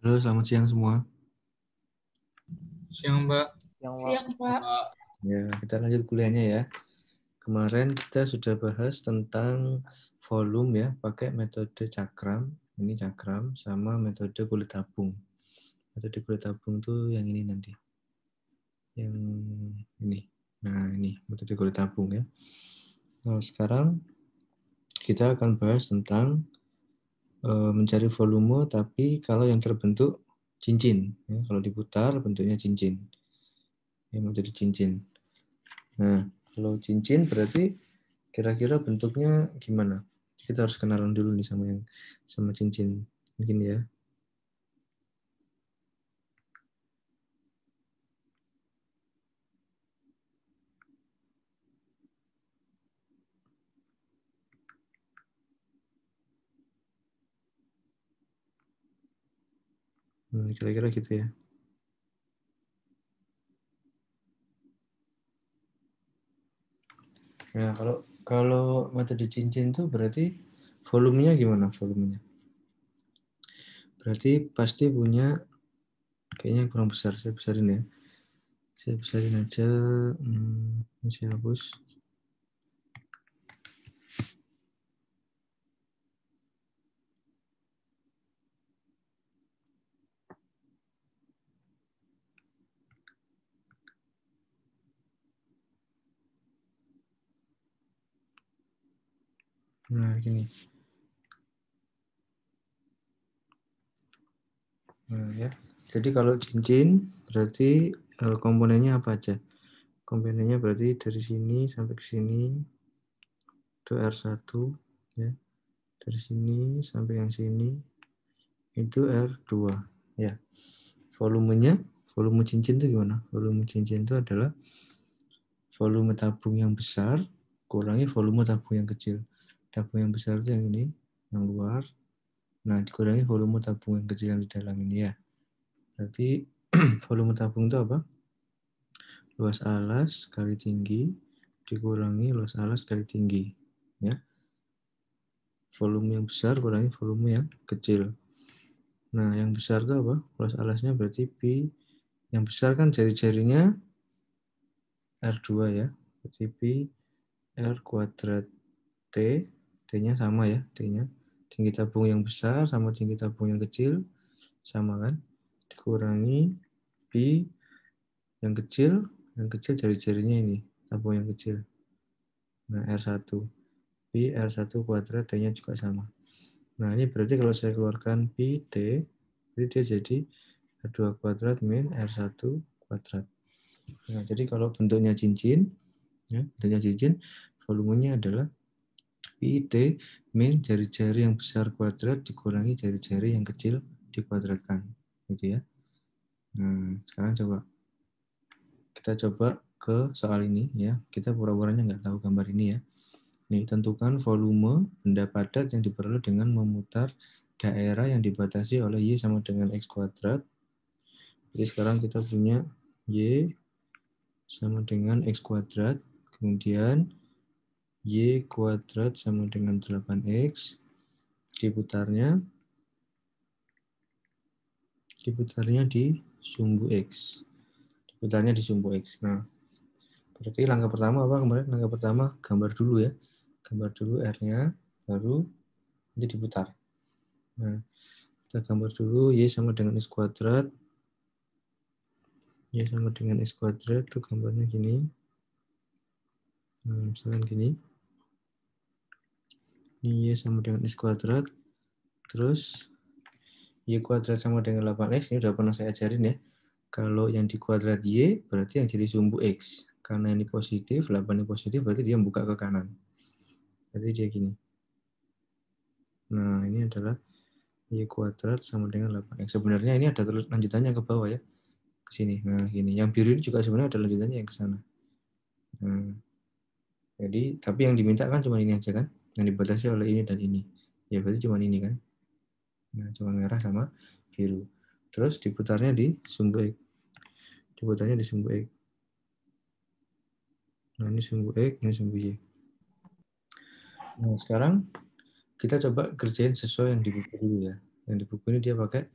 Halo, selamat siang semua. Siang, Mbak. Siang, Mbak. Siang, Pak. Ya, kita lanjut kuliahnya ya. Kemarin kita sudah bahas tentang volume ya, pakai metode cakram. Ini cakram sama metode kulit tabung. Metode kulit tabung itu yang ini nanti. Yang ini. Nah, ini metode kulit tabung ya. Nah, sekarang kita akan bahas tentang Eh, mencari volume tapi kalau yang terbentuk cincin ya, kalau diputar bentuknya cincin yang menjadi cincin nah kalau cincin berarti kira-kira bentuknya gimana kita harus kenalan dulu nih sama yang sama cincin mungkin ya kira-kira gitu ya. Nah, kalau kalau metode cincin tuh berarti volumenya gimana volumenya? Berarti pasti punya kayaknya kurang besar, saya besarin ya. Saya besarin aja, hmm, saya hapus. Nah, gini. Nah, ya. Jadi kalau cincin berarti eh, komponennya apa aja? Komponennya berarti dari sini sampai ke sini itu R1 ya. Dari sini sampai yang sini itu R2 ya. Volumenya, volume cincin itu gimana? Volume cincin itu adalah volume tabung yang besar kurangi volume tabung yang kecil tabung yang besar itu yang ini, yang luar. Nah, dikurangi volume tabung yang kecil yang di dalam ini ya. Berarti volume tabung itu apa? Luas alas kali tinggi dikurangi luas alas kali tinggi. ya Volume yang besar kurangi volume yang kecil. Nah, yang besar itu apa? Luas alasnya berarti Pi. Yang besar kan jari-jarinya R2 ya. Berarti Pi R kuadrat T D-nya sama ya, D-nya. Tinggi tabung yang besar sama tinggi tabung yang kecil sama kan? Dikurangi B yang kecil, yang kecil jari-jarinya ini, tabung yang kecil. Nah, R1. B, R1 kuadrat D-nya juga sama. Nah, ini berarti kalau saya keluarkan B, D, jadi dia jadi R2 kuadrat min R1 kuadrat. Nah, jadi kalau bentuknya cincin, ya, bentuknya cincin, volumenya adalah Pi T min jari-jari yang besar kuadrat dikurangi jari-jari yang kecil dikuadratkan. Gitu ya. Nah, sekarang coba kita coba ke soal ini ya. Kita pura-puranya nggak tahu gambar ini ya. Nih, tentukan volume benda padat yang diperoleh dengan memutar daerah yang dibatasi oleh Y sama dengan X kuadrat. Jadi sekarang kita punya Y sama dengan X kuadrat. Kemudian Y kuadrat sama dengan 8X. Diputarnya. Diputarnya di sumbu X. Diputarnya di sumbu X. Nah, berarti langkah pertama apa kemarin? Langkah pertama gambar dulu ya. Gambar dulu R-nya, baru nanti diputar. Nah, kita gambar dulu Y sama dengan X kuadrat. Y sama dengan X kuadrat, itu gambarnya gini. Nah, misalkan gini. Y iya, sama dengan X kuadrat. Terus Y kuadrat sama dengan 8X. Ini sudah pernah saya ajarin ya. Kalau yang di kuadrat Y berarti yang jadi sumbu X. Karena ini positif, 8 ini positif berarti dia membuka ke kanan. Berarti dia gini. Nah ini adalah Y kuadrat sama dengan 8X. Sebenarnya ini ada terus lanjutannya ke bawah ya. Ke sini. Nah gini. Yang biru ini juga sebenarnya ada lanjutannya yang ke sana. Nah, jadi tapi yang diminta kan cuma ini aja kan yang dibatasi oleh ini dan ini. Ya berarti cuma ini kan. Nah, cuma merah sama biru. Terus diputarnya di sumbu X. Diputarnya di sumbu X. Nah, ini sumbu X, ini sumbu Y. Nah, sekarang kita coba kerjain sesuai yang di buku dulu ya. Yang di buku ini dia pakai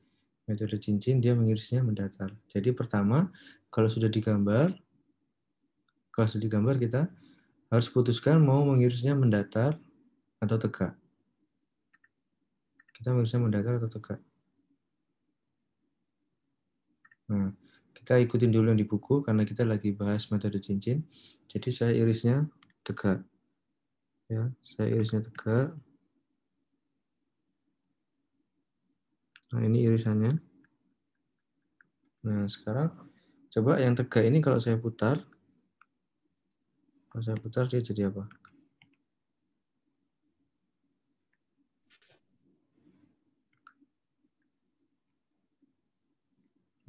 metode cincin, dia mengirisnya mendatar. Jadi pertama, kalau sudah digambar, kalau sudah digambar kita harus putuskan mau mengirisnya mendatar atau tegak? Kita bisa mendatar atau tegak? Nah, kita ikutin dulu yang di buku karena kita lagi bahas metode cincin. Jadi saya irisnya tegak. Ya, saya irisnya tegak. Nah, ini irisannya. Nah, sekarang coba yang tegak ini kalau saya putar. Kalau saya putar dia jadi apa?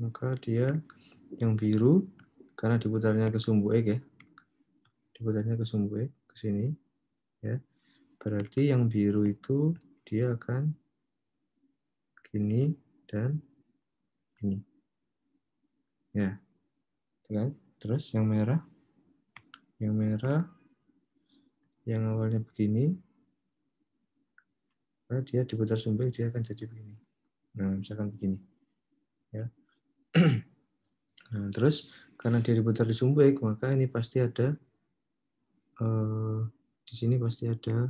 maka dia yang biru karena diputarnya ke sumbu X ya. Diputarnya ke sumbu X, ke sini. Ya. Berarti yang biru itu dia akan gini dan ini. Ya. Gitu kan? Terus yang merah. Yang merah yang awalnya begini karena eh, dia diputar sumbu dia akan jadi begini. Nah, misalkan begini. nah, terus karena dia diputar di Sumbek, maka ini pasti ada eh, di sini pasti ada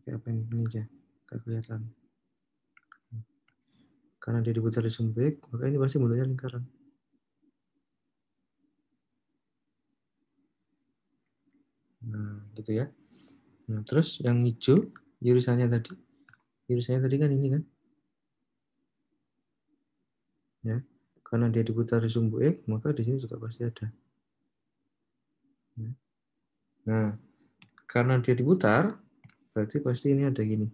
Oke, apa ini ini aja gak kelihatan karena dia diputar di Sumbek, maka ini pasti bentuknya lingkaran. Nah, gitu ya. Nah, terus yang hijau, irisannya tadi. Irisannya tadi kan ini kan. Ya. Karena dia diputar di sumbu X, maka di sini juga pasti ada. Ya. Nah, karena dia diputar, berarti pasti ini ada gini.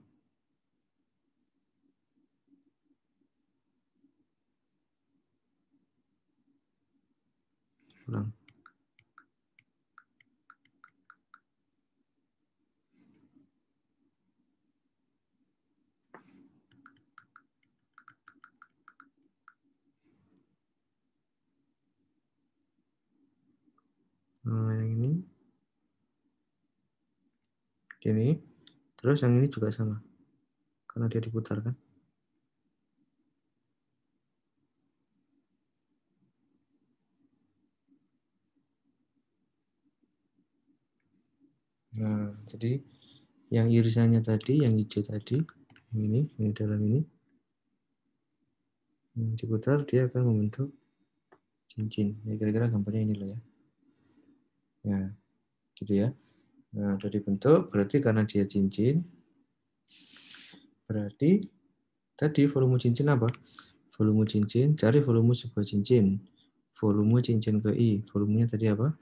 Terus yang ini juga sama. Karena dia diputar kan. Nah, jadi yang irisannya tadi, yang hijau tadi, yang ini, yang dalam ini, yang diputar dia akan membentuk cincin. Ya kira-kira gambarnya ini loh ya. Nah, gitu ya. Nah, sudah dibentuk, berarti karena dia cincin, berarti tadi volume cincin apa? Volume cincin, cari volume sebuah cincin. Volume cincin ke I, volumenya tadi apa?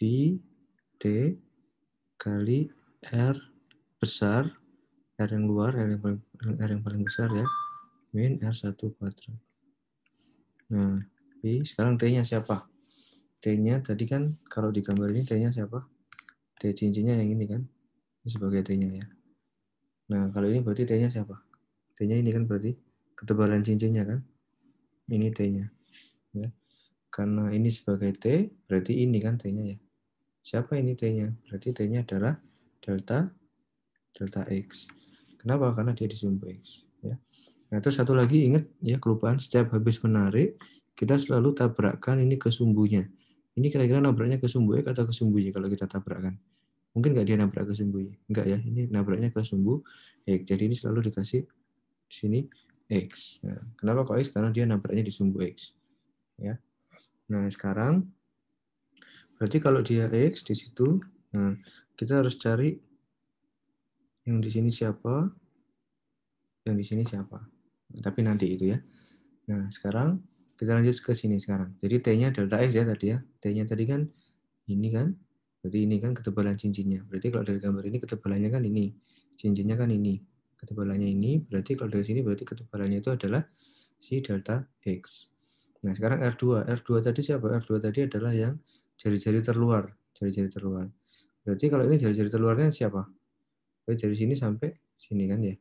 I D, kali R besar, R yang luar, R yang paling, R yang paling besar ya, min R1 kuadrat. Nah, B, sekarang T-nya siapa? T-nya tadi kan kalau digambar ini T-nya siapa? D cincinnya yang ini kan sebagai D-nya ya. Nah, kalau ini berarti D-nya siapa? D-nya ini kan berarti ketebalan cincinnya kan? Ini T-nya. Ya. Karena ini sebagai T, berarti ini kan T-nya ya. Siapa ini T-nya? Berarti T-nya adalah delta delta X. Kenapa? Karena dia di sumbu X. Ya. Nah, terus satu lagi ingat ya kelupaan setiap habis menarik kita selalu tabrakkan ini ke sumbunya ini kira-kira nabraknya ke Sumbu X atau ke Sumbu Y kalau kita tabrakkan? Mungkin nggak dia nabrak ke Sumbu Y? Nggak ya, ini nabraknya ke Sumbu X. Jadi ini selalu dikasih di sini X. Nah, kenapa kok X? Karena dia nabraknya di Sumbu X. Ya. Nah, sekarang berarti kalau dia X di situ, nah, kita harus cari yang di sini siapa, yang di sini siapa. Tapi nanti itu ya. Nah, sekarang kita lanjut ke sini sekarang. Jadi T-nya delta X ya tadi ya. T-nya tadi kan ini kan. Berarti ini kan ketebalan cincinnya. Berarti kalau dari gambar ini ketebalannya kan ini. Cincinnya kan ini. Ketebalannya ini. Berarti kalau dari sini berarti ketebalannya itu adalah si delta X. Nah sekarang R2. R2 tadi siapa? R2 tadi adalah yang jari-jari terluar. Jari-jari terluar. Berarti kalau ini jari-jari terluarnya siapa? Berarti dari sini sampai sini kan ya.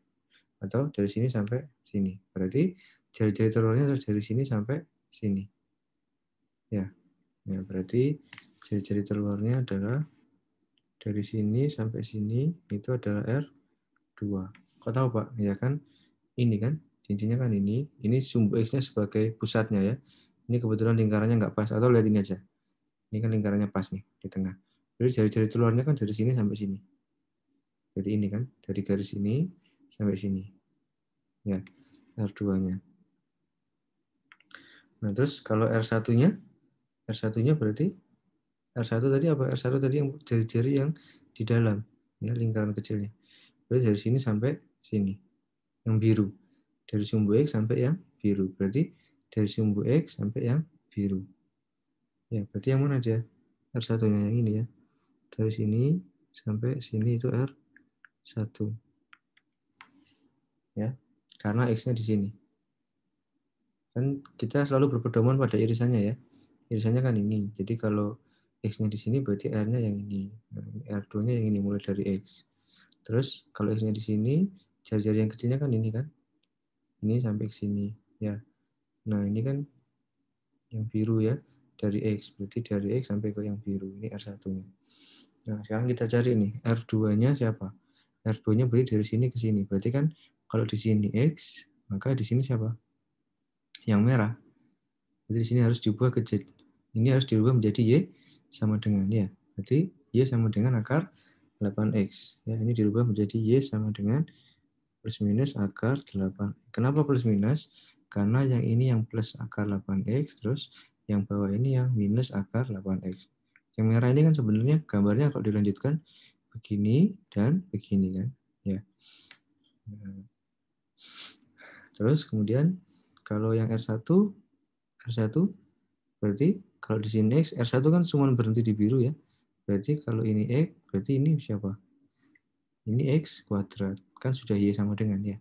Atau dari sini sampai sini. Berarti jari-jari telurnya harus dari sini sampai sini. Ya, ya berarti jari-jari telurnya adalah dari sini sampai sini itu adalah R2. Kok tahu Pak? Ya kan ini kan cincinnya kan ini, ini sumbu X-nya eh, sebagai pusatnya ya. Ini kebetulan lingkarannya nggak pas atau lihat ini aja. Ini kan lingkarannya pas nih di tengah. Jadi jari-jari telurnya kan dari sini sampai sini. Jadi ini kan dari garis ini sampai sini. Ya, R2-nya. Nah, terus kalau R1-nya, R1-nya berarti R1 tadi apa? R1 tadi yang jari-jari yang di dalam, ya lingkaran kecilnya. Berarti dari sini sampai sini, yang biru. Dari sumbu X sampai yang biru. Berarti dari sumbu X sampai yang biru. Ya, berarti yang mana aja? R1-nya yang ini ya. Dari sini sampai sini itu R1. Ya, karena X-nya di sini. Kan kita selalu berpedoman pada irisannya ya. Irisannya kan ini. Jadi kalau X-nya di sini berarti R-nya yang ini. Nah, R2-nya yang ini mulai dari X. Terus kalau X-nya di sini, jari-jari yang kecilnya kan ini kan. Ini sampai ke sini. ya. Nah ini kan yang biru ya. Dari X. Berarti dari X sampai ke yang biru. Ini R1-nya. Nah sekarang kita cari ini R2-nya siapa? R2-nya berarti dari sini ke sini. Berarti kan kalau di sini X, maka di sini siapa? yang merah. Jadi di sini harus diubah ke Z. Ini harus diubah menjadi Y sama dengan ya. Berarti Y sama dengan akar 8X. Ya, ini diubah menjadi Y sama dengan plus minus akar 8. Kenapa plus minus? Karena yang ini yang plus akar 8X, terus yang bawah ini yang minus akar 8X. Yang merah ini kan sebenarnya gambarnya kalau dilanjutkan begini dan begini kan. Ya. Nah, terus kemudian kalau yang R1, R1 berarti kalau di sini X, R1 kan cuma berhenti di biru ya. Berarti kalau ini X, berarti ini siapa? Ini X kuadrat. Kan sudah Y sama dengan ya.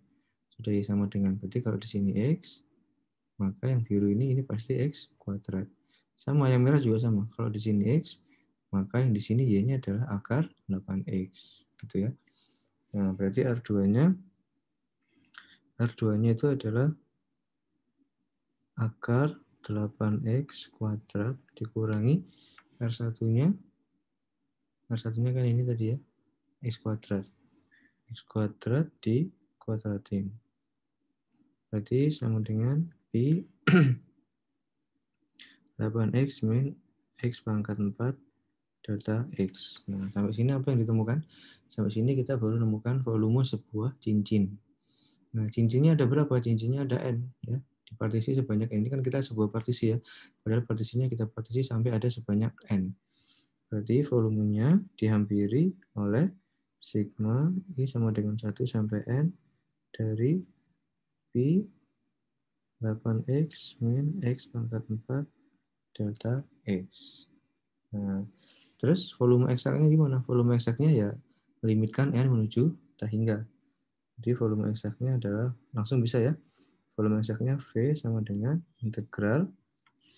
Sudah Y sama dengan. Berarti kalau di sini X, maka yang biru ini ini pasti X kuadrat. Sama, yang merah juga sama. Kalau di sini X, maka yang di sini Y-nya adalah akar 8X. Gitu ya. Nah, berarti R2-nya R2-nya itu adalah akar 8x kuadrat dikurangi R1-nya. R1-nya kan ini tadi ya, x kuadrat. x kuadrat di kuadratin. Berarti sama dengan pi 8x min x pangkat 4 delta x. Nah, sampai sini apa yang ditemukan? Sampai sini kita baru menemukan volume sebuah cincin. Nah, cincinnya ada berapa? Cincinnya ada n. Ya di partisi sebanyak Ini kan kita sebuah partisi ya. Padahal partisinya kita partisi sampai ada sebanyak n. Berarti volumenya dihampiri oleh sigma I sama dengan 1 sampai n dari P 8X min X pangkat 4 delta X. Nah, terus volume eksaknya gimana? Volume eksaknya ya limitkan N menuju tak hingga Jadi volume eksaknya adalah, langsung bisa ya, volume masaknya V sama dengan integral.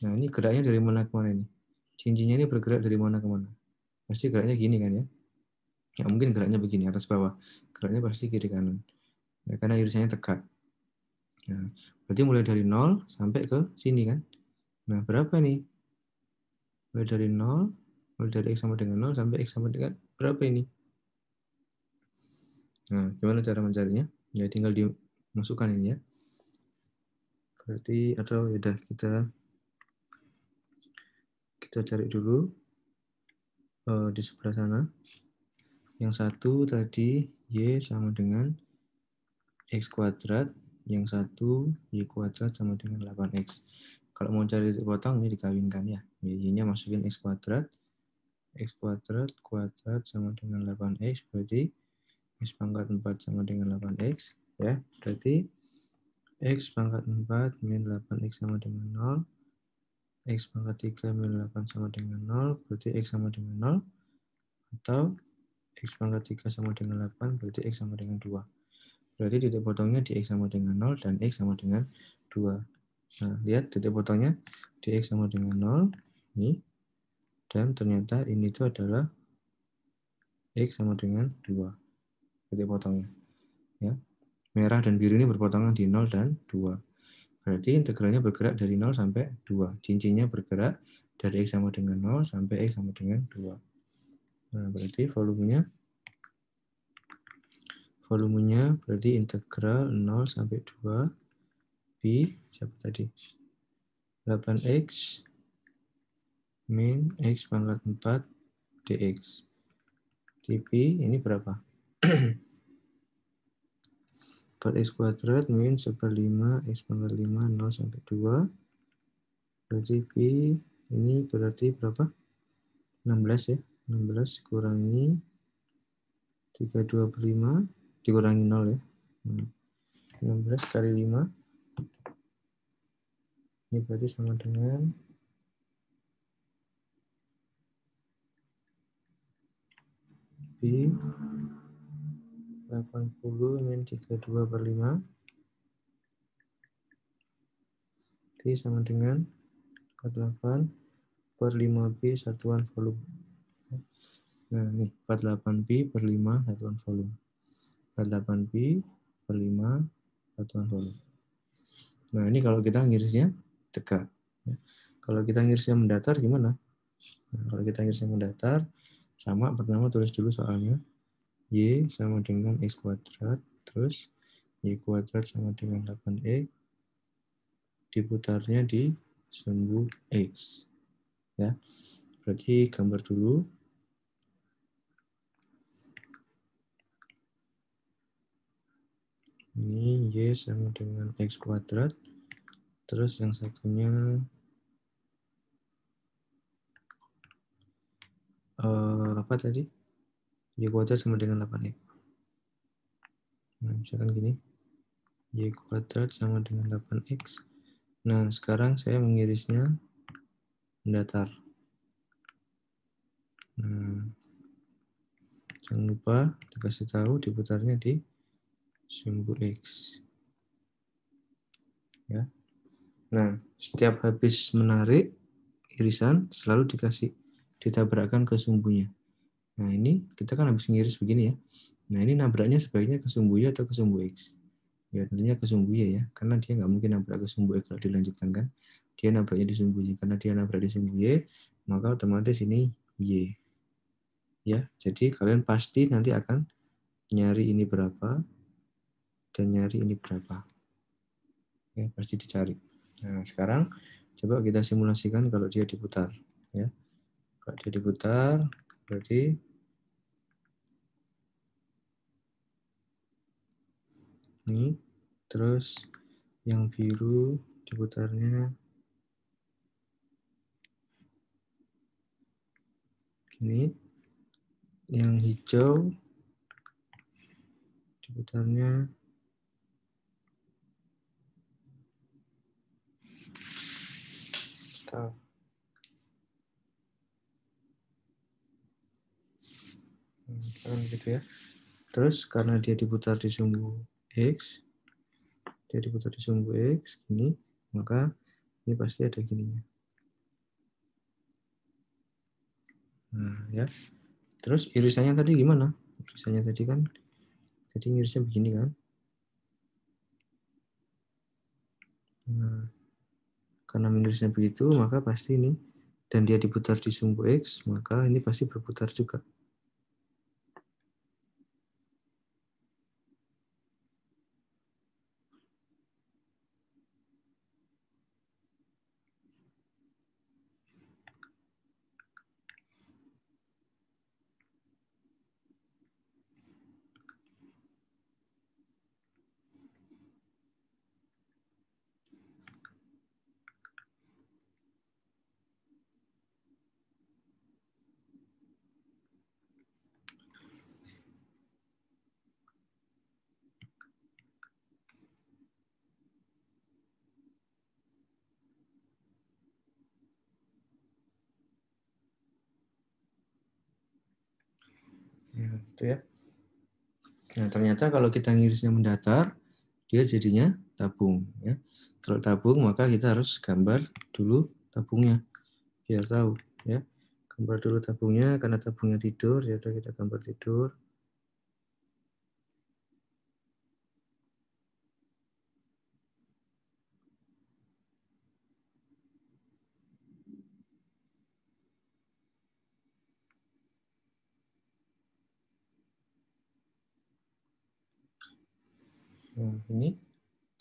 Nah, ini geraknya dari mana ke mana ini? Cincinnya ini bergerak dari mana ke mana? Pasti geraknya gini kan ya. Ya mungkin geraknya begini, atas bawah. Geraknya pasti kiri kanan. Ya, karena irisannya tegak. Nah, berarti mulai dari 0 sampai ke sini kan. Nah, berapa ini? Mulai dari 0, mulai dari X sama dengan 0 sampai X sama dengan berapa ini? Nah, gimana cara mencarinya? Ya, tinggal dimasukkan ini ya berarti atau ya kita kita cari dulu uh, di sebelah sana yang satu tadi y sama dengan x kuadrat yang satu y kuadrat sama dengan 8x kalau mau cari titik potong ini dikawinkan ya y-nya masukin x kuadrat x kuadrat kuadrat sama dengan 8x berarti x pangkat 4 sama dengan 8x ya berarti X pangkat 4 min 8X sama dengan 0. X pangkat 3 min 8 sama dengan 0. Berarti X sama dengan 0. Atau X pangkat 3 sama dengan 8. Berarti X sama dengan 2. Berarti titik potongnya di X sama dengan 0 dan X sama dengan 2. Nah, lihat titik potongnya di X sama dengan 0. Ini. Dan ternyata ini itu adalah X sama dengan 2. Titik potongnya. Ya, merah dan biru ini berpotongan di 0 dan 2. Berarti integralnya bergerak dari 0 sampai 2. Cincinnya bergerak dari X sama dengan 0 sampai X sama dengan 2. Nah, berarti volumenya volumenya berarti integral 0 sampai 2 B siapa tadi? 8X min X pangkat 4 DX. TP ini berapa? 4x kuadrat min 1 per 5 x pangkat 5, 0 sampai 2. Berarti P ini berarti berapa? 16 ya. 16 kurangi 32 per 5, dikurangi 0 ya. 16 hmm. kali 5. Ini berarti sama dengan 80 min 32 per 5. T sama dengan 48 per 5B satuan volume. Nah, ini 48B per 5 satuan volume. 48B per 5 satuan volume. Nah, ini kalau kita ngirisnya tegak. Ya. Kalau kita ngirisnya mendatar gimana? Nah, kalau kita ngirisnya mendatar, sama pertama tulis dulu soalnya. Y sama dengan X kuadrat, terus Y kuadrat sama dengan 8X, e diputarnya di sumbu X. Ya, berarti gambar dulu. Ini Y sama dengan X kuadrat, terus yang satunya uh, apa tadi? Y ya. nah, kuadrat sama dengan 8X. Nah, misalkan gini. Y kuadrat sama dengan 8X. Nah, sekarang saya mengirisnya mendatar. Nah, jangan lupa dikasih tahu diputarnya di sumbu X. Ya. Nah, setiap habis menarik irisan selalu dikasih ditabrakkan ke sumbunya. Nah ini kita kan habis ngiris begini ya. Nah ini nabraknya sebaiknya ke sumbu Y atau ke sumbu X? Ya tentunya ke sumbu Y ya, karena dia nggak mungkin nabrak ke sumbu X kalau dilanjutkan kan. Dia nabraknya di sumbu Y, karena dia nabrak di sumbu Y, maka otomatis ini Y. Ya, jadi kalian pasti nanti akan nyari ini berapa dan nyari ini berapa. Ya, pasti dicari. Nah, sekarang coba kita simulasikan kalau dia diputar. Ya, kalau dia diputar, berarti ini terus yang biru diputarnya ini yang hijau diputarnya Tau. Hmm, gitu ya. Terus karena dia diputar di sumbu X, dia diputar di sumbu X, gini, maka ini pasti ada gininya. Nah, ya. Terus irisannya tadi gimana? Irisannya tadi kan, jadi irisnya begini kan. Nah, karena irisnya begitu, maka pasti ini, dan dia diputar di sumbu X, maka ini pasti berputar juga. Gitu ya. Nah, ternyata kalau kita ngirisnya mendatar, dia jadinya tabung ya. Kalau tabung maka kita harus gambar dulu tabungnya biar tahu ya. Gambar dulu tabungnya karena tabungnya tidur ya kita gambar tidur.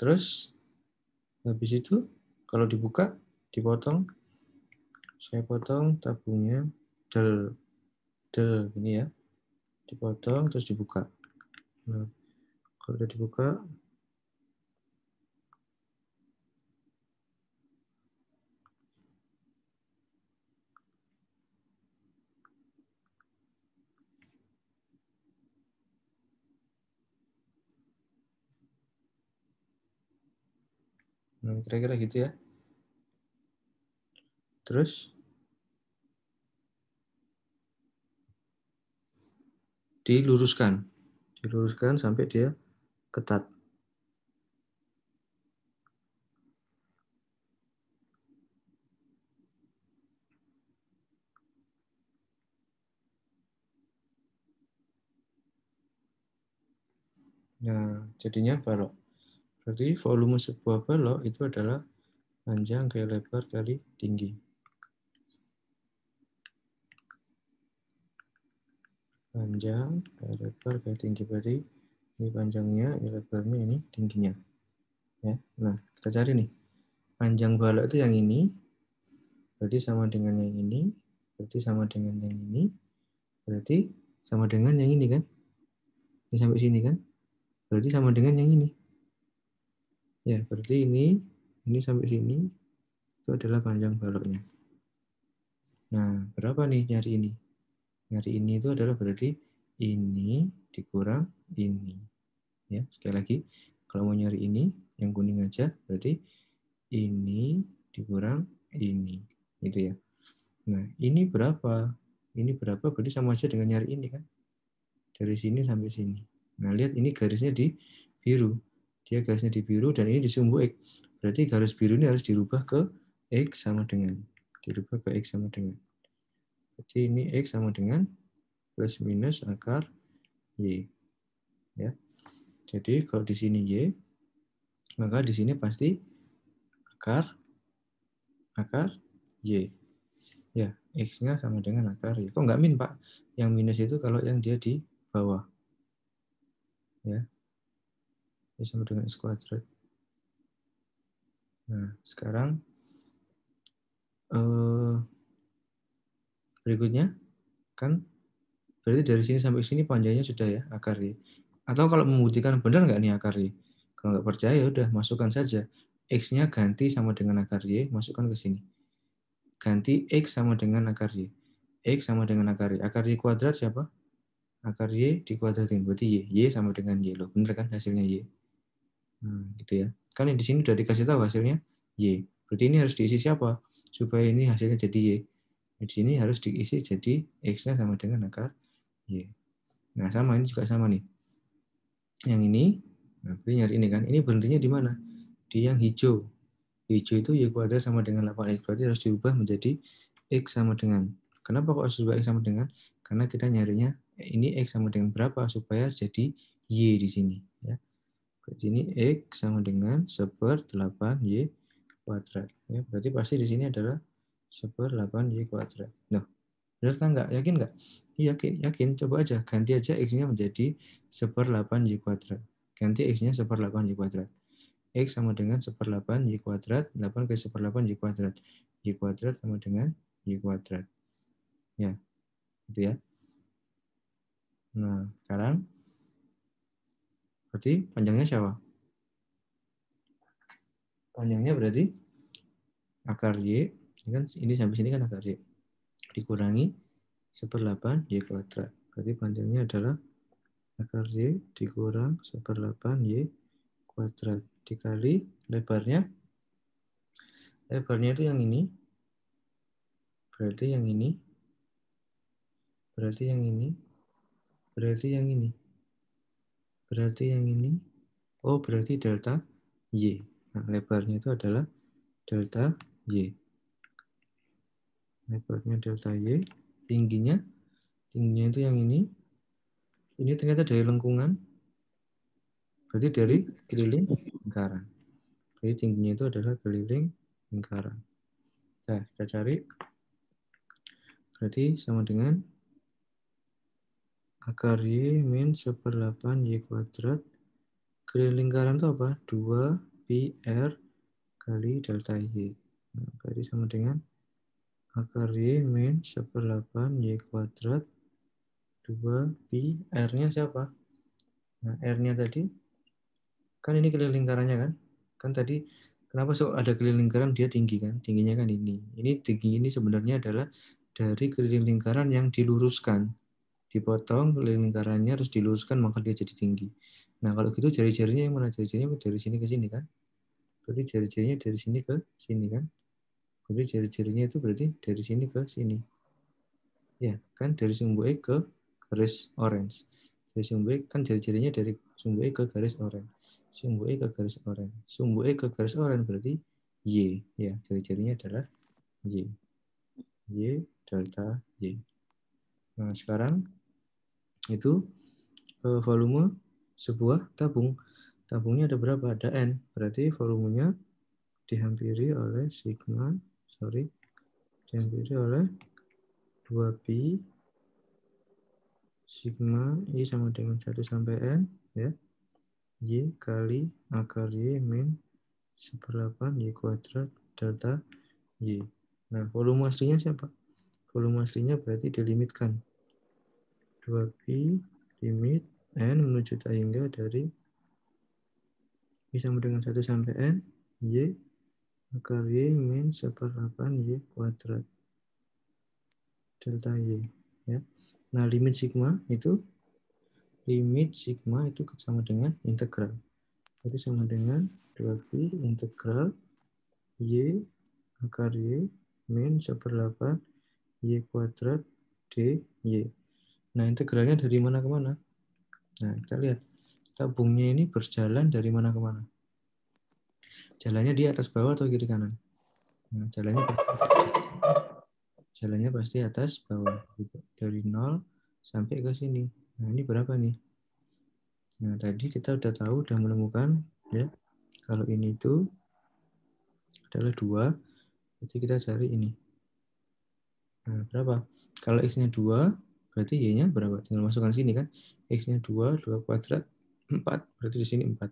Terus habis itu kalau dibuka, dipotong. Saya potong tabungnya del del ini ya. Dipotong terus dibuka. Nah, kalau udah dibuka kira-kira gitu ya terus diluruskan diluruskan sampai dia ketat Nah, jadinya balok. Berarti volume sebuah balok itu adalah panjang kali lebar kali tinggi. Panjang kali lebar kali tinggi. Berarti ini panjangnya, ini lebarnya, ini tingginya. Ya, nah kita cari nih. Panjang balok itu yang ini, berarti sama dengan yang ini, berarti sama dengan yang ini, berarti sama dengan yang ini kan? Ini sampai sini kan? Berarti sama dengan yang ini. Ya, berarti ini ini sampai sini itu adalah panjang baloknya. Nah, berapa nih nyari ini? Nyari ini itu adalah berarti ini dikurang ini. Ya, sekali lagi, kalau mau nyari ini yang kuning aja berarti ini dikurang ini. Gitu ya. Nah, ini berapa? Ini berapa? Berarti sama aja dengan nyari ini kan. Dari sini sampai sini. Nah, lihat ini garisnya di biru dia garisnya di biru dan ini di sumbu X. Berarti garis biru ini harus dirubah ke X sama dengan. Dirubah ke X sama dengan. Jadi ini X sama dengan plus minus akar Y. Ya. Jadi kalau di sini Y, maka di sini pasti akar akar Y. Ya, X-nya sama dengan akar Y. Kok nggak min, Pak? Yang minus itu kalau yang dia di bawah. Ya, sama dengan x kuadrat. Nah, sekarang eh, berikutnya kan berarti dari sini sampai sini panjangnya sudah ya akar Y. Atau kalau membuktikan benar nggak nih akar Y? Kalau nggak percaya ya udah masukkan saja. X-nya ganti sama dengan akar Y, masukkan ke sini. Ganti X sama dengan akar Y. X sama dengan akar Y. Akar Y kuadrat siapa? Akar Y dikuadratin, berarti Y. Y sama dengan Y. Loh, bener kan hasilnya Y? Nah, gitu ya. Kan di sini sudah dikasih tahu hasilnya Y. Berarti ini harus diisi siapa? Supaya ini hasilnya jadi Y. Di sini harus diisi jadi X-nya sama dengan akar Y. Nah, sama ini juga sama nih. Yang ini, nah, nyari ini kan. Ini berhentinya di mana? Di yang hijau. Hijau itu Y kuadrat sama dengan 8X. Berarti harus diubah menjadi X sama dengan. Kenapa kok harus diubah X sama dengan? Karena kita nyarinya ini X sama dengan berapa supaya jadi Y di sini. Ya. Berarti ini X sama dengan seper 8Y kuadrat. Ya, berarti pasti di sini adalah seper 8Y kuadrat. Nah, benar tak enggak? Yakin enggak? Iya, yakin, yakin. Coba aja, ganti aja X-nya menjadi seper 8Y kuadrat. Ganti X-nya seper 8Y kuadrat. X sama dengan seper 8Y kuadrat. delapan kali seper 8Y kuadrat. Y kuadrat sama dengan Y kuadrat. Ya, gitu ya. Nah, sekarang Berarti panjangnya siapa? Panjangnya berarti akar Y. Ini, kan, ini sampai sini kan akar Y. Dikurangi 1 8 Y kuadrat. Berarti panjangnya adalah akar Y dikurang 1 8 Y kuadrat. Dikali lebarnya. Lebarnya itu yang ini. Berarti yang ini. Berarti yang ini. Berarti yang ini Berarti yang ini, oh berarti delta Y. Nah, lebarnya itu adalah delta Y. Lebarnya delta Y, tingginya, tingginya itu yang ini. Ini ternyata dari lengkungan, berarti dari keliling lingkaran. Jadi tingginya itu adalah keliling lingkaran. Nah, kita cari. Berarti sama dengan akar Y min delapan Y kuadrat. Keliling lingkaran itu apa? 2 pi R kali delta Y. Nah, berarti sama dengan akar Y min delapan Y kuadrat 2 pi R-nya siapa? Nah, R-nya tadi, kan ini keliling lingkarannya kan? Kan tadi kenapa so ada keliling lingkaran dia tinggi kan? Tingginya kan ini. Ini tinggi ini sebenarnya adalah dari keliling lingkaran yang diluruskan dipotong lingkarannya harus diluruskan maka dia jadi tinggi. Nah kalau gitu jari-jarinya yang mana jari-jarinya dari sini ke sini kan? Berarti jari-jarinya dari sini ke sini kan? Berarti jari-jarinya itu berarti dari sini ke sini. Ya kan dari sumbu E ke garis orange. Dari sumbu E kan jari-jarinya dari sumbu E ke garis orange. Sumbu E ke garis orange. Sumbu E ke garis orange berarti Y. Ya jari-jarinya adalah Y. Y delta Y. Nah sekarang itu eh, volume sebuah tabung. Tabungnya ada berapa? Ada N. Berarti volumenya dihampiri oleh sigma, sorry, dihampiri oleh 2pi sigma I sama dengan 1 sampai N ya. Y kali akar Y min 8 Y kuadrat delta Y. Nah, volume aslinya siapa? Volume aslinya berarti dilimitkan. 2pi limit n menuju tak hingga dari i sama dengan 1 sampai n y akar y min 8 y kuadrat delta y ya nah limit sigma itu limit sigma itu sama dengan integral jadi sama dengan 2pi integral y akar y min 8 y kuadrat D Y. Nah, integralnya dari mana ke mana? Nah, kita lihat. Tabungnya ini berjalan dari mana ke mana? Jalannya di atas bawah atau kiri kanan? Nah, jalannya jalannya pasti atas bawah dari 0 sampai ke sini. Nah, ini berapa nih? Nah, tadi kita udah tahu udah menemukan ya. Kalau ini itu adalah 2, jadi kita cari ini. Nah, berapa? Kalau x-nya 2, Berarti Y-nya berapa? Tinggal masukkan sini kan. X-nya 2, 2 kuadrat, 4. Berarti di sini 4.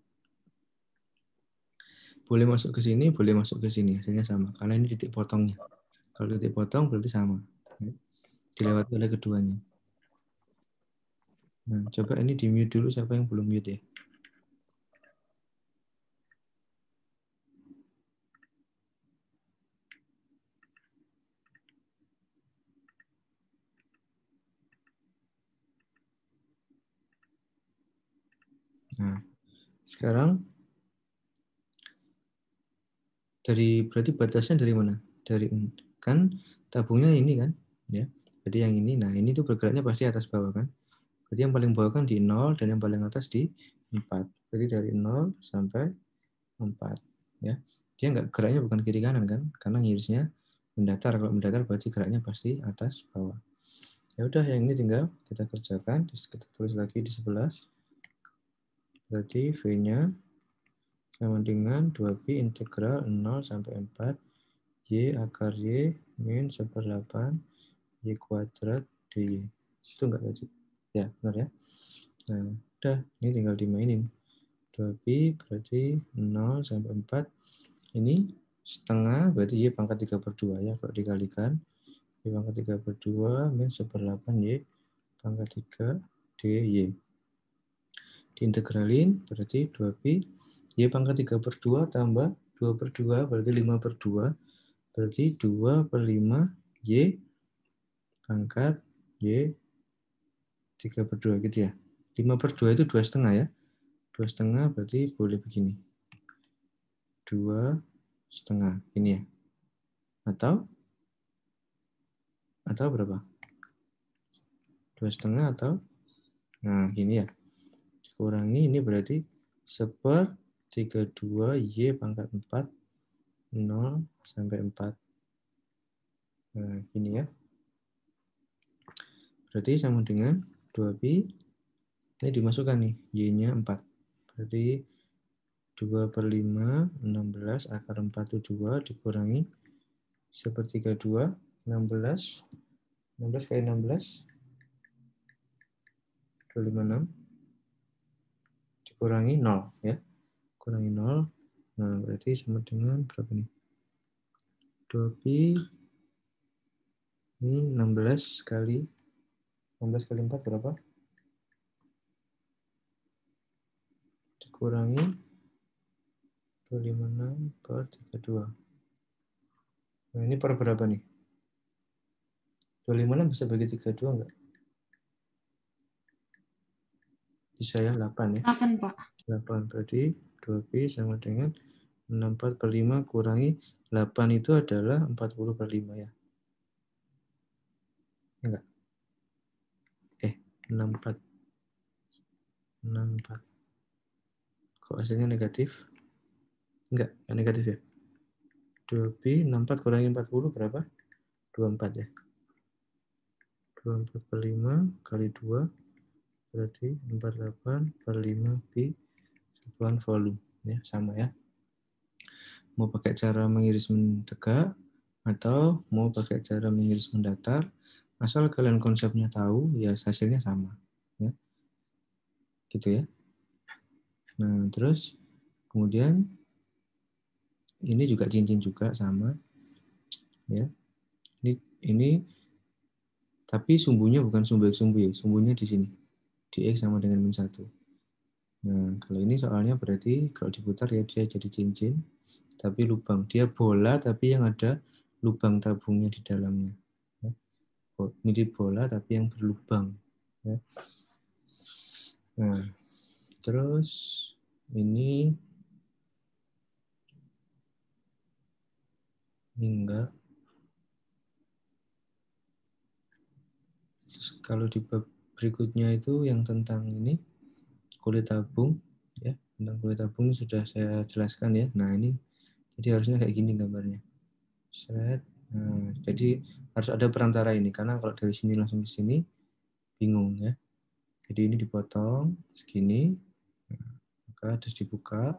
Boleh masuk ke sini, boleh masuk ke sini. Hasilnya sama. Karena ini titik potongnya. Kalau titik potong berarti sama. Dilewati oleh keduanya. Nah, coba ini di mute dulu siapa yang belum mute ya. Sekarang dari berarti batasnya dari mana? Dari kan tabungnya ini kan, ya. Jadi yang ini, nah ini tuh bergeraknya pasti atas bawah kan. Berarti yang paling bawah kan di nol dan yang paling atas di 4. jadi dari nol sampai 4 ya. Dia nggak geraknya bukan kiri kanan kan karena ngirisnya mendatar. Kalau mendatar berarti geraknya pasti atas bawah. Ya udah yang ini tinggal kita kerjakan, terus kita tulis lagi di 11. Berarti V-nya sama dengan 2Pi integral 0 sampai 4 Y akar Y min 1 per 8 Y kuadrat dy. Itu enggak tadi? Ya, benar ya. Nah, udah. Ini tinggal dimainin. 2Pi berarti 0 sampai 4. Ini setengah berarti Y pangkat 3 per 2 ya. Kalau dikalikan. Y pangkat 3 per 2 min 1 per 8 Y pangkat 3 dy diintegralin berarti 2 b y pangkat 3 per 2 tambah 2 per 2 berarti 5 per 2 berarti 2 per 5 y pangkat y 3 per 2 gitu ya 5 per 2 itu 2 setengah ya 2 setengah berarti boleh begini 2 setengah ini ya atau atau berapa dua setengah atau nah gini ya dikurangi ini berarti seper 32 Y pangkat 4 0 sampai 4 nah gini ya berarti sama dengan 2Pi ini dimasukkan nih Y-nya 4 berarti 2 per 5 16 akar 4 itu 2 dikurangi sepertiga 2 16 16 kali 16 256 dikurangi 0 ya. Kurangi 0. Nah, berarti sama dengan berapa nih? 2pi ini 16 kali 16 kali 4 berapa? Dikurangi 256 per 32. Nah, ini per berapa nih? 256 bisa bagi 32 enggak? bisa ya 8 ya 8 Pak 8 berarti 2 b sama dengan 64 per 5 kurangi 8 itu adalah 40 per 5 ya. ya enggak eh 64 64 kok hasilnya negatif enggak enggak negatif ya 2P 64 kurangi 40 berapa 24 ya 24 per 5 kali 2 berarti 48 per 5 pi satuan volume. Ya, sama ya. Mau pakai cara mengiris mendekat atau mau pakai cara mengiris mendatar, asal kalian konsepnya tahu, ya hasilnya sama. Ya. Gitu ya. Nah, terus kemudian ini juga cincin juga sama. Ya. Ini ini tapi sumbunya bukan sumbu X sumbu ya, sumbunya di sini dx sama dengan min 1. Nah, kalau ini soalnya berarti kalau diputar ya dia jadi cincin, tapi lubang. Dia bola tapi yang ada lubang tabungnya di dalamnya. Mirip ya. bola tapi yang berlubang. Ya. Nah, terus ini hingga Terus kalau di bab berikutnya itu yang tentang ini kulit tabung ya tentang kulit tabung sudah saya jelaskan ya nah ini jadi harusnya kayak gini gambarnya Set. Nah, jadi harus ada perantara ini karena kalau dari sini langsung ke sini bingung ya jadi ini dipotong segini maka terus dibuka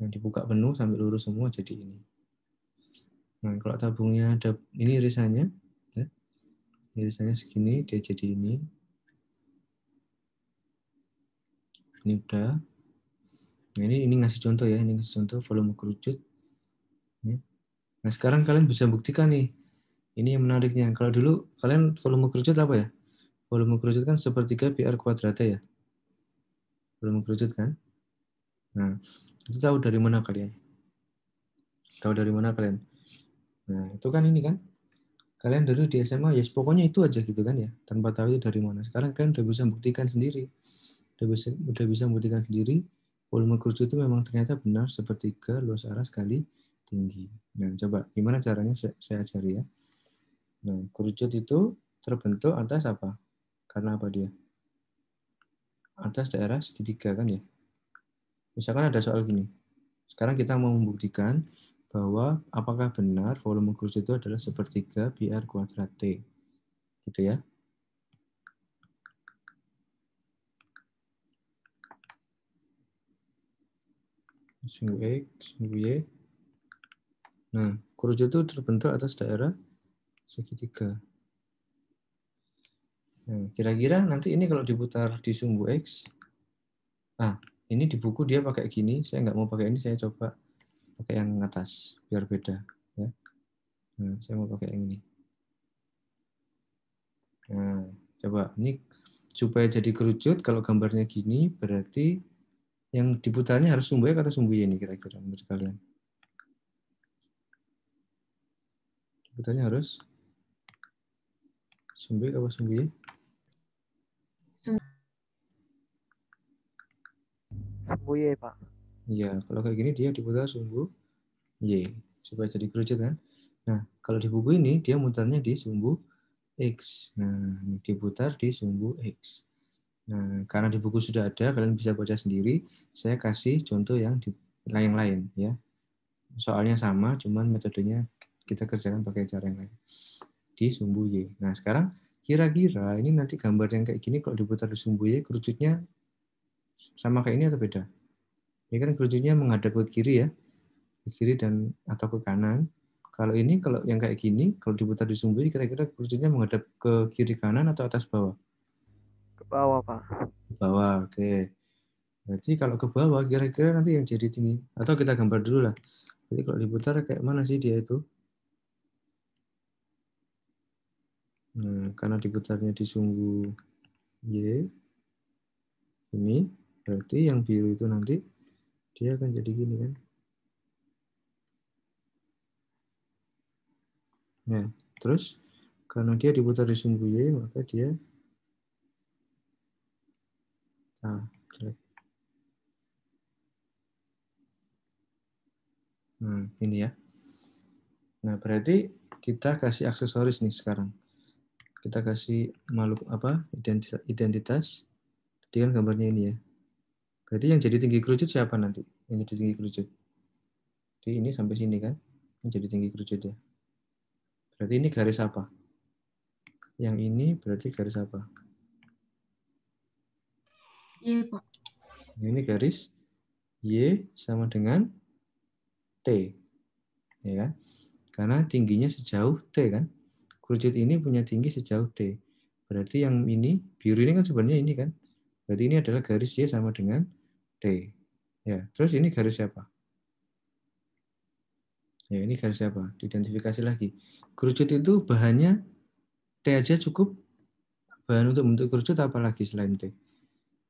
yang nah, dibuka penuh sampai lurus semua jadi ini nah kalau tabungnya ada ini irisannya ya. irisannya segini dia jadi ini ini udah ini ini ngasih contoh ya ini ngasih contoh volume kerucut ya. nah sekarang kalian bisa buktikan nih ini yang menariknya kalau dulu kalian volume kerucut apa ya volume kerucut kan sepertiga PR kuadratnya ya volume kerucut kan nah itu tahu dari mana kalian tahu dari mana kalian nah itu kan ini kan kalian dulu di SMA ya yes, pokoknya itu aja gitu kan ya tanpa tahu itu dari mana sekarang kalian udah bisa buktikan sendiri udah bisa, udah bisa membuktikan sendiri volume kerucut itu memang ternyata benar seperti ke luas arah sekali tinggi. Nah, coba gimana caranya saya, saya ajari ya. Nah, kerucut itu terbentuk atas apa? Karena apa dia? Atas daerah segitiga kan ya. Misalkan ada soal gini. Sekarang kita mau membuktikan bahwa apakah benar volume kerucut itu adalah sepertiga BR kuadrat T. Gitu ya. sungguh X, sungguh Y. Nah, kerucut itu terbentuk atas daerah segitiga. kira nah, kira-kira nanti ini kalau diputar di sumbu X, nah, ini di buku dia pakai gini, saya nggak mau pakai ini, saya coba pakai yang atas, biar beda. Ya. Nah, saya mau pakai yang ini. Nah, coba, ini supaya jadi kerucut, kalau gambarnya gini, berarti yang diputarnya harus sumbu X atau sumbu Y ini kira-kira menurut kalian? Diputarnya harus sumbu X apa sumbu Y? Sumbu Y, Pak. Iya, kalau kayak gini dia diputar sumbu Y. Supaya jadi kerucut kan? Nah, kalau di buku ini dia mutarnya di sumbu X. Nah, diputar di sumbu X. Nah, karena di buku sudah ada, kalian bisa baca sendiri. Saya kasih contoh yang di lain nah, lain ya. Soalnya sama, cuman metodenya kita kerjakan pakai cara yang lain. Di sumbu Y. Nah, sekarang kira-kira ini nanti gambar yang kayak gini kalau diputar di sumbu Y, kerucutnya sama kayak ini atau beda? Ini kan kerucutnya menghadap ke kiri ya. Ke kiri dan atau ke kanan. Kalau ini, kalau yang kayak gini, kalau diputar di sumbu Y, kira-kira kerucutnya menghadap ke kiri kanan atau atas bawah? Ke bawah, Pak. Ke bawah, oke. Okay. Berarti kalau ke bawah kira-kira nanti yang jadi tinggi. Atau kita gambar dulu lah. Jadi kalau diputar kayak mana sih dia itu? Nah, karena diputarnya di sumbu Y. Ini berarti yang biru itu nanti dia akan jadi gini kan. Nah, terus karena dia diputar di sumbu Y, maka dia Nah, ini ya. Nah, berarti kita kasih aksesoris nih sekarang. Kita kasih makhluk apa? Identitas, identitas. Tadi kan gambarnya ini ya. Berarti yang jadi tinggi kerucut siapa nanti? Yang jadi tinggi kerucut. Jadi ini sampai sini kan. Yang jadi tinggi kerucut ya. Berarti ini garis apa? Yang ini berarti garis apa? Y, Pak. Nah, ini garis Y sama dengan T. Ya kan? Karena tingginya sejauh T kan. Kerucut ini punya tinggi sejauh T. Berarti yang ini, biru ini kan sebenarnya ini kan. Berarti ini adalah garis Y sama dengan T. Ya, terus ini garis siapa? Ya, ini garis siapa? Diidentifikasi lagi. Kerucut itu bahannya T aja cukup. Bahan untuk bentuk kerucut apalagi selain T?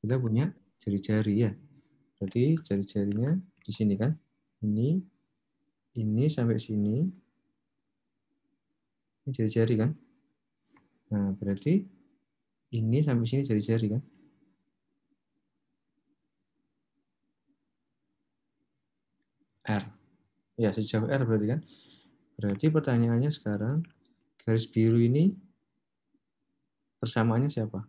Kita punya jari-jari ya. Jadi jari-jarinya di sini kan. Ini, ini sampai sini. Ini jari-jari kan. Nah, berarti ini sampai sini jari-jari kan. R. Ya, sejauh R berarti kan. Berarti pertanyaannya sekarang, garis biru ini persamaannya siapa?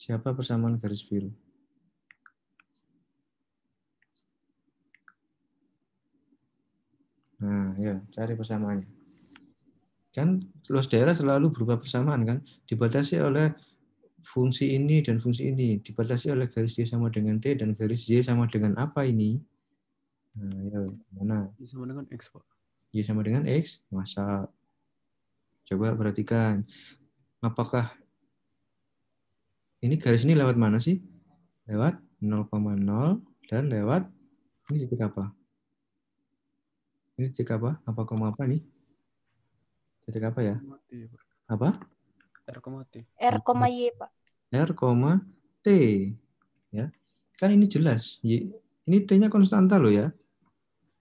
Siapa persamaan garis biru? Nah, ya, cari persamaannya. Kan luas daerah selalu berupa persamaan kan, dibatasi oleh fungsi ini dan fungsi ini, dibatasi oleh garis Y sama dengan T dan garis Y sama dengan apa ini? Nah, ya, mana? Y sama dengan X, Pak. Y sama dengan X, masa. Coba perhatikan, apakah ini garis ini lewat mana sih? Lewat 0,0 dan lewat ini titik apa? Ini titik apa? Apa koma apa nih? Titik apa ya? Apa? R, T. R, Y, Pak. R, T. Ya. Kan ini jelas. Y. Ini T-nya konstanta loh ya.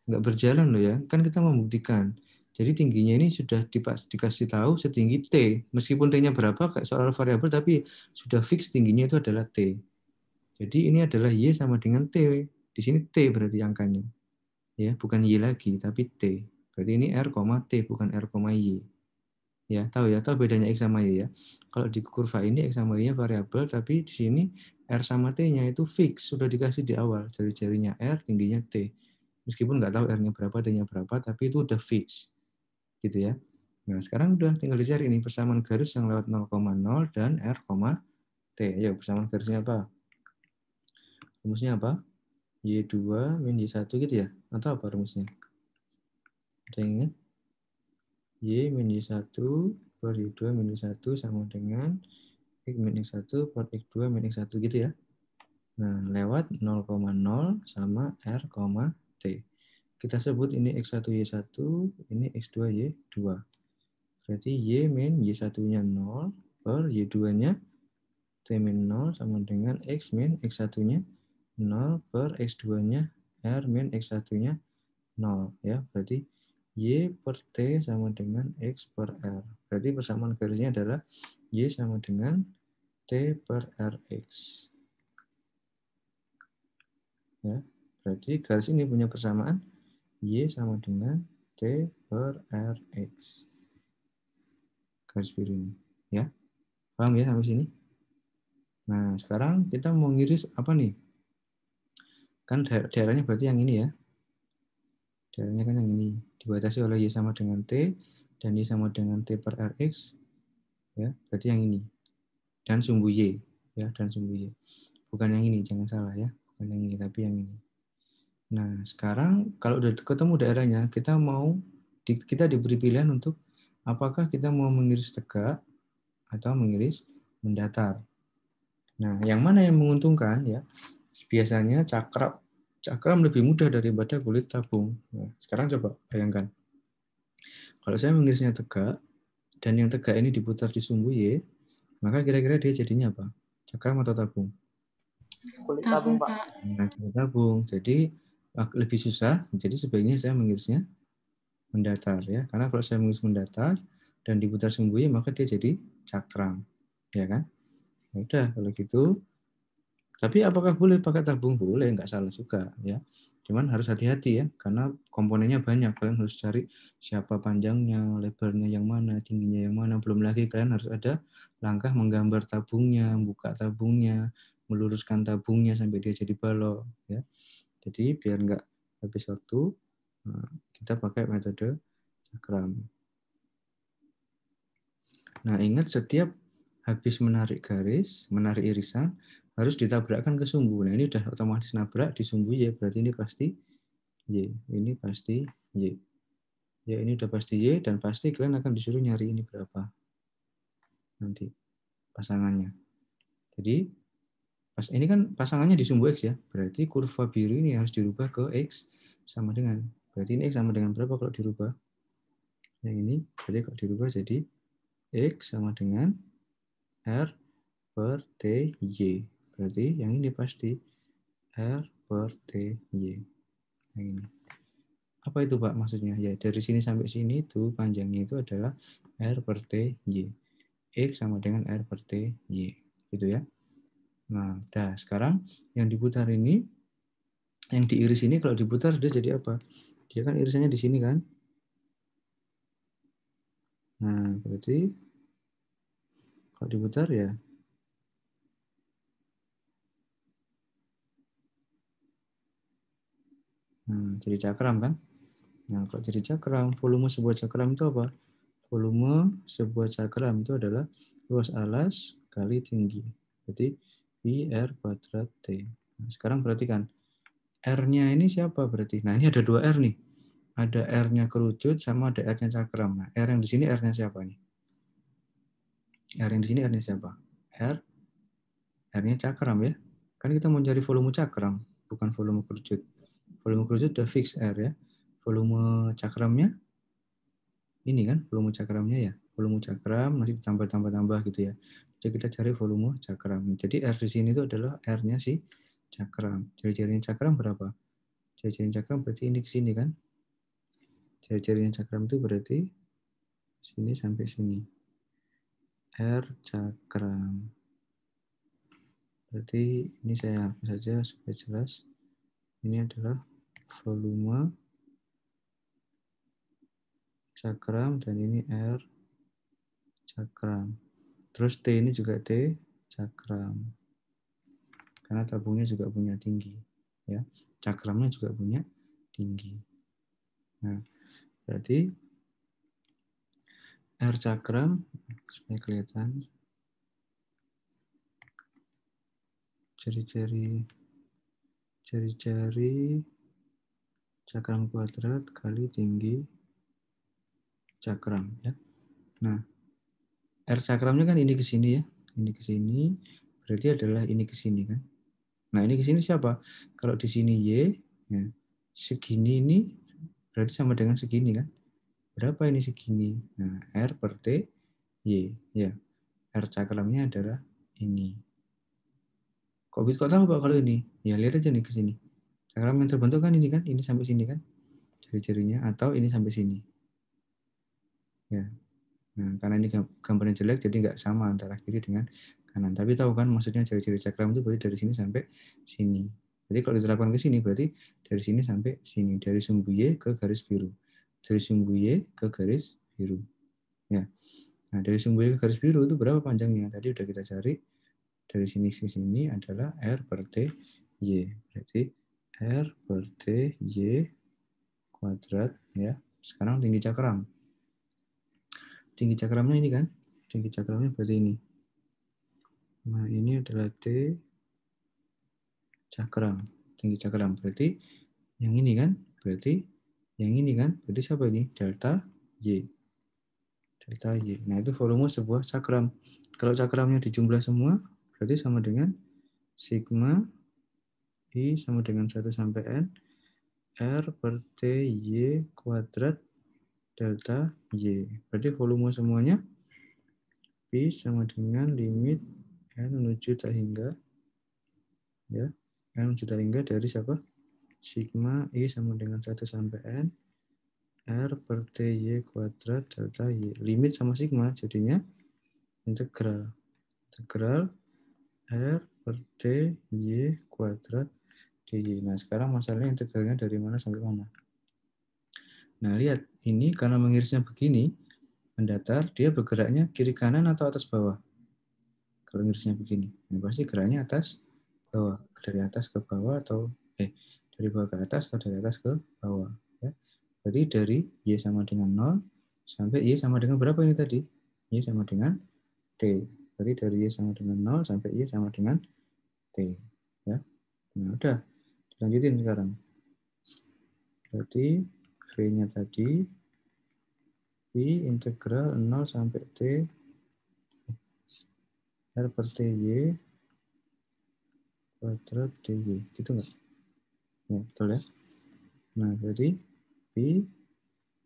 Nggak berjalan loh ya. Kan kita membuktikan. Jadi tingginya ini sudah dikasih tahu setinggi T. Meskipun T-nya berapa, kayak soal variabel, tapi sudah fix tingginya itu adalah T. Jadi ini adalah Y sama dengan T. Di sini T berarti angkanya. ya Bukan Y lagi, tapi T. Berarti ini R, T, bukan R, Y. Ya, tahu ya, tahu bedanya X sama Y ya. Kalau di kurva ini X sama Y-nya variabel, tapi di sini R sama T-nya itu fix, sudah dikasih di awal. Jari-jarinya R, tingginya T. Meskipun nggak tahu R-nya berapa, T-nya berapa, tapi itu udah fix gitu ya. Nah, sekarang udah tinggal dicari ini persamaan garis yang lewat 0,0 dan R, T. Ayo, persamaan garisnya apa? Rumusnya apa? Y2 min Y1 gitu ya? Atau apa rumusnya? Ada yang ingat? Y min Y1 per Y2 min Y1 sama dengan X min X1 per X2 min X1 gitu ya. Nah, lewat 0,0 sama R, T. Kita sebut ini X1Y1, ini X2Y2. Berarti Y min Y1-nya 0 per Y2-nya T min 0 sama dengan X min X1-nya 0 per X2-nya R min X1-nya 0. ya Berarti Y per T sama dengan X per R. Berarti persamaan garisnya adalah Y sama dengan T per Rx. Ya, berarti garis ini punya persamaan Y sama dengan T per Rx. Garis biru ini. Ya, paham ya sampai sini? Nah, sekarang kita mau ngiris apa nih? Kan daerahnya berarti yang ini ya. Daerahnya kan yang ini. Dibatasi oleh Y sama dengan T. Dan Y sama dengan T per Rx. Ya, berarti yang ini. Dan sumbu Y. Ya, dan sumbu Y. Bukan yang ini, jangan salah ya. Bukan yang ini, tapi yang ini. Nah, sekarang kalau udah ketemu daerahnya, kita mau kita diberi pilihan untuk apakah kita mau mengiris tegak atau mengiris mendatar. Nah, yang mana yang menguntungkan ya? Biasanya cakram cakram lebih mudah daripada kulit tabung. Nah, sekarang coba bayangkan. Kalau saya mengirisnya tegak dan yang tegak ini diputar di sumbu Y, maka kira-kira dia jadinya apa? Cakram atau tabung? Kulit tabung, Pak. Nah, kulit tabung. Jadi Ah, lebih susah, jadi sebaiknya saya mengirisnya mendatar ya. Karena kalau saya mengiris mendatar dan diputar sembuhnya maka dia jadi cakram, ya kan? Ya udah kalau gitu. Tapi apakah boleh pakai tabung? Boleh, nggak salah juga ya. Cuman harus hati-hati ya, karena komponennya banyak. Kalian harus cari siapa panjangnya, lebarnya yang mana, tingginya yang mana. Belum lagi kalian harus ada langkah menggambar tabungnya, buka tabungnya, meluruskan tabungnya sampai dia jadi balok. Ya. Jadi biar nggak habis waktu, eh, kita pakai metode cakram. Nah, ingat setiap habis menarik garis, menarik irisan, harus ditabrakkan ke sumbu. Nah, ini udah otomatis nabrak di sumbu ya. berarti ini pasti Y. Ini pasti Y. Ya, ini udah pasti Y, dan pasti kalian akan disuruh nyari ini berapa. Nanti pasangannya. Jadi, Pas ini kan pasangannya di sumbu X ya. Berarti kurva biru ini harus dirubah ke X sama dengan. Berarti ini X sama dengan berapa kalau dirubah? Yang ini berarti kalau dirubah jadi X sama dengan R per T Y. Berarti yang ini pasti R per T Y. Yang ini. Apa itu Pak maksudnya? Ya dari sini sampai sini itu panjangnya itu adalah R per T Y. X sama dengan R per T Y. Gitu ya. Nah, dah sekarang yang diputar ini, yang diiris ini kalau diputar sudah jadi apa? Dia kan irisannya di sini kan? Nah, berarti kalau diputar ya Nah, jadi cakram kan? Nah, kalau jadi cakram, volume sebuah cakram itu apa? Volume sebuah cakram itu adalah luas alas kali tinggi. Jadi VR kuadrat T. Nah, sekarang perhatikan. R-nya ini siapa berarti? Nah, ini ada dua R nih. Ada R-nya kerucut sama ada R-nya cakram. Nah, R yang di sini R-nya siapa nih? R yang di sini R-nya siapa? R R-nya cakram ya. Kan kita mau cari volume cakram, bukan volume kerucut. Volume kerucut udah fix R ya. Volume cakramnya ini kan volume cakramnya ya volume cakram masih ditambah tambah tambah gitu ya jadi kita cari volume cakram jadi R di sini itu adalah R-nya si cakram jari-jarinya cakram berapa jari-jarinya cakram berarti ini ke sini kan jari-jarinya cakram itu berarti sini sampai sini R cakram berarti ini saya hapus saja supaya jelas ini adalah volume cakram dan ini R cakram. Terus T ini juga T cakram. Karena tabungnya juga punya tinggi, ya. Cakramnya juga punya tinggi. Nah, berarti R cakram supaya kelihatan jari-jari jari-jari cakram kuadrat kali tinggi cakram ya. Nah, R cakramnya kan ini ke sini ya. Ini ke sini. Berarti adalah ini ke sini kan. Nah, ini ke sini siapa? Kalau di sini Y, ya, segini ini berarti sama dengan segini kan. Berapa ini segini? Nah, R per T, Y. Ya. R cakramnya adalah ini. Kok, kok tahu Pak kalau ini? Ya, lihat aja nih ke sini. Cakram yang terbentuk kan ini kan. Ini sampai sini kan. Jari-jarinya. Atau ini sampai sini. Ya, Nah, karena ini gambarnya jelek, jadi nggak sama antara kiri dengan kanan. Tapi tahu kan maksudnya jari-jari cakram itu berarti dari sini sampai sini. Jadi kalau diterapkan ke sini, berarti dari sini sampai sini. Dari sumbu Y ke garis biru. Dari sumbu Y ke garis biru. Ya. Nah, dari sumbu Y ke garis biru itu berapa panjangnya? Tadi udah kita cari. Dari sini ke sini adalah R per T Y. Berarti R per T Y kuadrat. ya. Sekarang tinggi cakram tinggi cakramnya ini kan? Tinggi cakramnya berarti ini. Nah, ini adalah D cakram. Tinggi cakram berarti yang ini kan? Berarti yang ini kan? Berarti siapa ini? Delta Y. Delta Y. Nah, itu volume sebuah cakram. Kalau cakramnya dijumlah semua, berarti sama dengan sigma I sama dengan 1 sampai N R per T Y kuadrat delta Y. Berarti volume semuanya P sama dengan limit N menuju tak hingga ya N menuju tak hingga dari siapa? Sigma I sama dengan 1 sampai N R per t y kuadrat delta Y. Limit sama sigma jadinya integral. Integral R per t y kuadrat DY. Nah sekarang masalahnya integralnya dari mana sampai mana? Nah, lihat ini karena mengirisnya begini, mendatar, dia bergeraknya kiri kanan atau atas bawah. Kalau ngirisnya begini, ini pasti geraknya atas bawah, dari atas ke bawah atau eh dari bawah ke atas atau dari atas ke bawah. Ya. Berarti dari y sama dengan 0 sampai y sama dengan berapa ini tadi? y sama dengan t. Berarti dari y sama dengan 0 sampai y sama dengan t. Ya. Nah, udah. Dilanjutin sekarang. Berarti V-nya tadi. V integral 0 sampai T. R per t y kuadrat t y Gitu nggak? Ya, betul ya? Nah, jadi P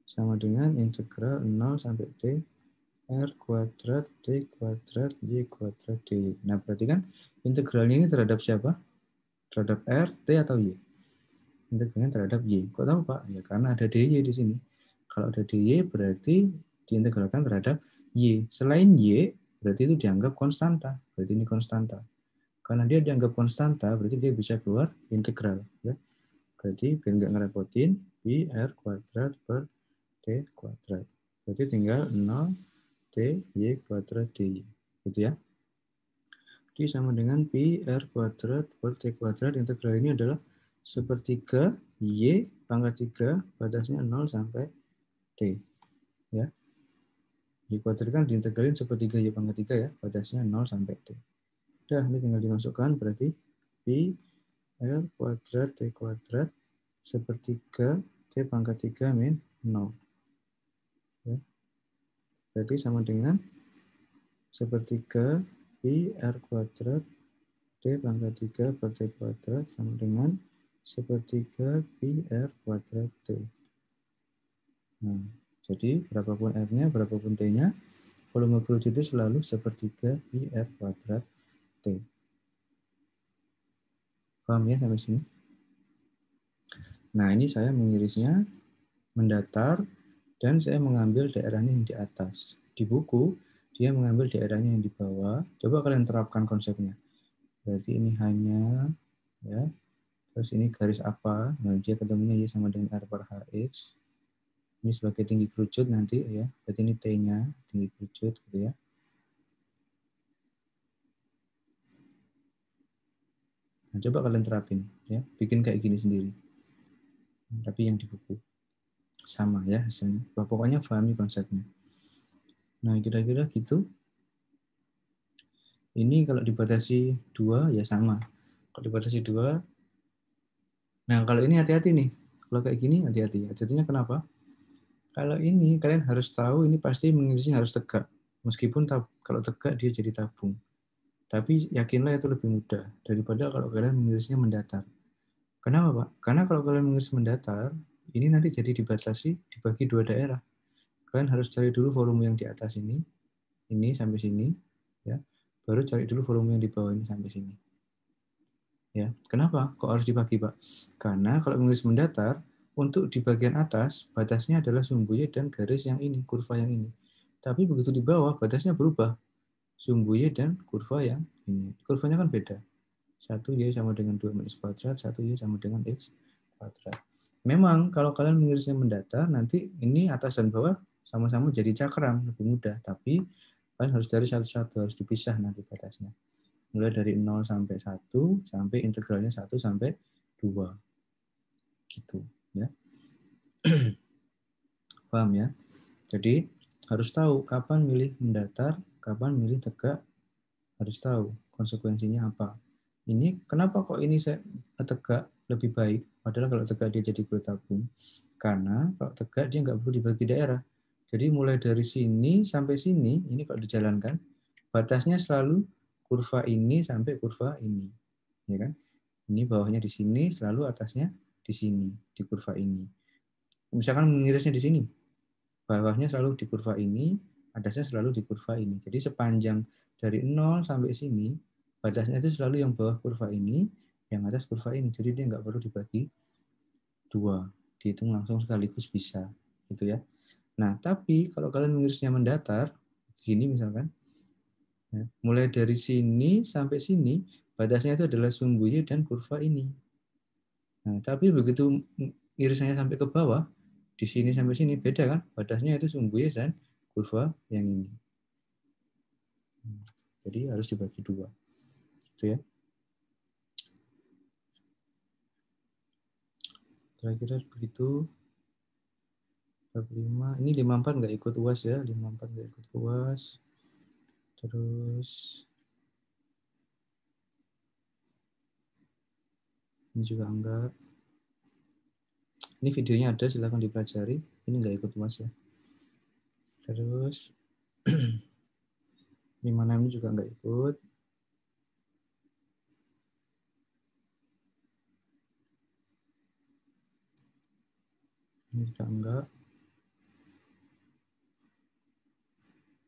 sama dengan integral 0 sampai T R kuadrat t kuadrat Y kuadrat Y Nah, berarti kan integralnya ini terhadap siapa? Terhadap R, T atau Y? integralnya terhadap Y. Kok tahu Pak? Ya karena ada DY di sini. Kalau ada DY berarti diintegralkan terhadap Y. Selain Y, berarti itu dianggap konstanta. Berarti ini konstanta. Karena dia dianggap konstanta, berarti dia bisa keluar integral. Ya. Berarti biar nggak ngerepotin, pi r kuadrat per t kuadrat. Berarti tinggal 0 t y kuadrat dy. Gitu ya. Jadi sama dengan pi r kuadrat per t kuadrat. Integral ini adalah sepertiga Y pangkat 3 batasnya 0 sampai t Ya. Y kuadrat kan diintegralin sepertiga Y pangkat 3 ya, batasnya 0 sampai t Udah, ini tinggal dimasukkan berarti pi L kuadrat T kuadrat sepertiga T pangkat 3 min 0. Ya. Berarti sama dengan sepertiga pi R kuadrat T pangkat 3 per T kuadrat sama dengan sepertiga pi r kuadrat t. Nah, jadi berapapun r-nya, berapapun t-nya, volume fluid itu selalu sepertiga pi r kuadrat t. Paham ya sampai sini? Nah, ini saya mengirisnya mendatar dan saya mengambil daerahnya yang di atas. Di buku, dia mengambil daerahnya yang di bawah. Coba kalian terapkan konsepnya. Berarti ini hanya ya Terus ini garis apa? Nah, dia ketemunya Y sama dengan R per HX. Ini sebagai tinggi kerucut nanti ya. Berarti ini T-nya, tinggi kerucut gitu ya. Nah, coba kalian terapin ya, bikin kayak gini sendiri. Tapi yang di buku sama ya hasilnya. Bah, pokoknya pahami konsepnya. Nah, kira-kira gitu. Ini kalau dibatasi dua ya sama. Kalau dibatasi dua Nah, kalau ini hati-hati nih. Kalau kayak gini hati-hati. Hati-hatinya kenapa? Kalau ini kalian harus tahu ini pasti mengirisnya harus tegak. Meskipun tab, kalau tegak dia jadi tabung. Tapi yakinlah itu lebih mudah daripada kalau kalian mengirisnya mendatar. Kenapa, Pak? Karena kalau kalian mengiris mendatar, ini nanti jadi dibatasi dibagi dua daerah. Kalian harus cari dulu volume yang di atas ini, ini sampai sini, ya. Baru cari dulu volume yang di bawah ini sampai sini. Ya, kenapa? Kok harus dibagi, Pak? Karena kalau menggaris mendatar, untuk di bagian atas batasnya adalah sumbu y dan garis yang ini, kurva yang ini. Tapi begitu di bawah batasnya berubah. sumbu y dan kurva yang ini. Kurvanya kan beda. Satu Y sama dengan dua minus kuadrat, satu Y sama dengan X kuadrat. Memang kalau kalian mengirisnya mendatar, nanti ini atas dan bawah sama-sama jadi cakram, lebih mudah. Tapi kalian harus dari satu-satu, harus dipisah nanti batasnya mulai dari 0 sampai 1 sampai integralnya 1 sampai 2. Gitu, ya. Paham ya? Jadi harus tahu kapan milih mendatar, kapan milih tegak, harus tahu konsekuensinya apa. Ini kenapa kok ini saya tegak lebih baik, padahal kalau tegak dia jadi guru tabung. Karena kalau tegak dia nggak perlu dibagi daerah. Jadi mulai dari sini sampai sini, ini kalau dijalankan, batasnya selalu kurva ini sampai kurva ini, ya kan? Ini bawahnya di sini, selalu atasnya di sini, di kurva ini. Misalkan mengirisnya di sini, bawahnya selalu di kurva ini, atasnya selalu di kurva ini. Jadi sepanjang dari 0 sampai sini, batasnya itu selalu yang bawah kurva ini, yang atas kurva ini. Jadi dia nggak perlu dibagi dua, dihitung langsung sekaligus bisa, gitu ya. Nah, tapi kalau kalian mengirisnya mendatar, gini misalkan, Ya, mulai dari sini sampai sini, batasnya itu adalah sumbu Y dan kurva ini. Nah, tapi begitu irisannya sampai ke bawah, di sini sampai sini beda kan? Batasnya itu sumbu Y dan kurva yang ini. Jadi harus dibagi dua. Itu ya. Kira-kira begitu. 45. Ini 54 nggak ikut UAS ya. 54 nggak ikut UAS terus ini juga enggak ini videonya ada silahkan dipelajari ini enggak ikut mas ya terus mana ini juga enggak ikut ini juga enggak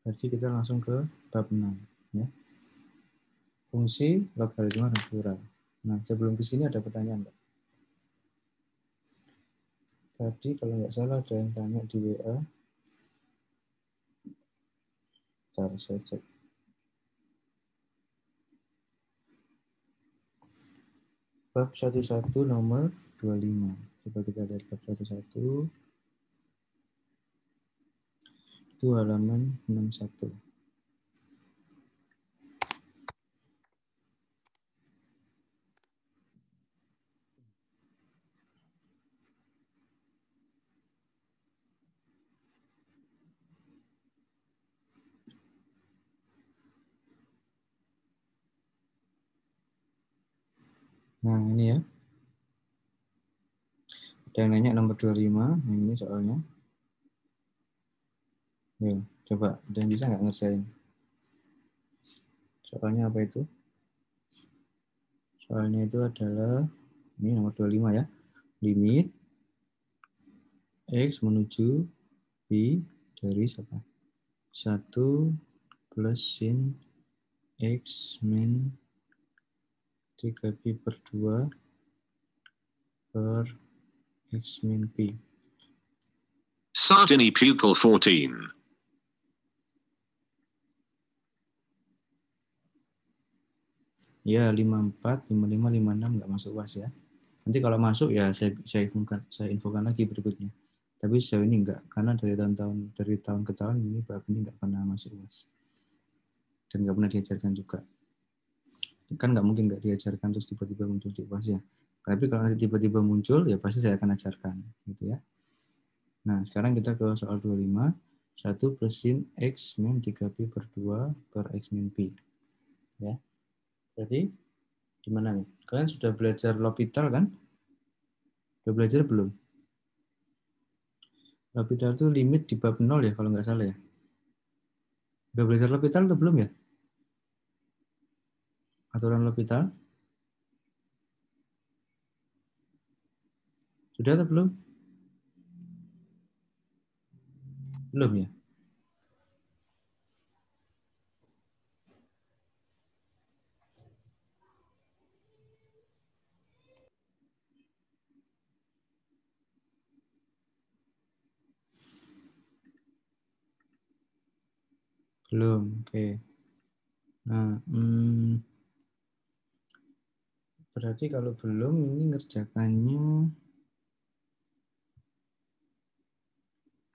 Berarti kita langsung ke bab 6. Ya. Fungsi logaritma natural. Nah, sebelum ke sini ada pertanyaan, Pak. Tadi kalau nggak salah ada yang tanya di WA. Bentar, saya cek. Bab 11 nomor 25. Coba kita lihat bab 11 itu halaman 61. Nah, ini ya. Dan nanya nomor 25, yang ini soalnya. Yuk, coba ada yang bisa nggak ngerjain? Soalnya apa itu? Soalnya itu adalah ini nomor 25 ya. Limit X menuju Y dari siapa? 1 plus sin X min 3Pi per 2 per X min Pi. Sartini Pupil 14. Ya, 54, 55, 56 nggak masuk UAS ya. Nanti kalau masuk ya saya saya infokan, saya infokan lagi berikutnya. Tapi sejauh ini enggak karena dari tahun-tahun dari tahun ke tahun ini bab ini enggak pernah masuk UAS. Dan enggak pernah diajarkan juga. Kan enggak mungkin enggak diajarkan terus tiba-tiba muncul di UAS ya. Tapi kalau nanti tiba-tiba muncul ya pasti saya akan ajarkan gitu ya. Nah, sekarang kita ke soal 25. 1 plus sin X min 3P per 2 per X min P. Ya. Jadi gimana nih? Kalian sudah belajar L'Hopital kan? Sudah belajar belum? L'Hopital itu limit di bab 0 ya kalau nggak salah ya? Sudah belajar L'Hopital atau belum ya? Aturan L'Hopital? Sudah atau belum? Belum ya? Belum, oke. Okay. Nah, hmm, berarti kalau belum ini ngerjakannya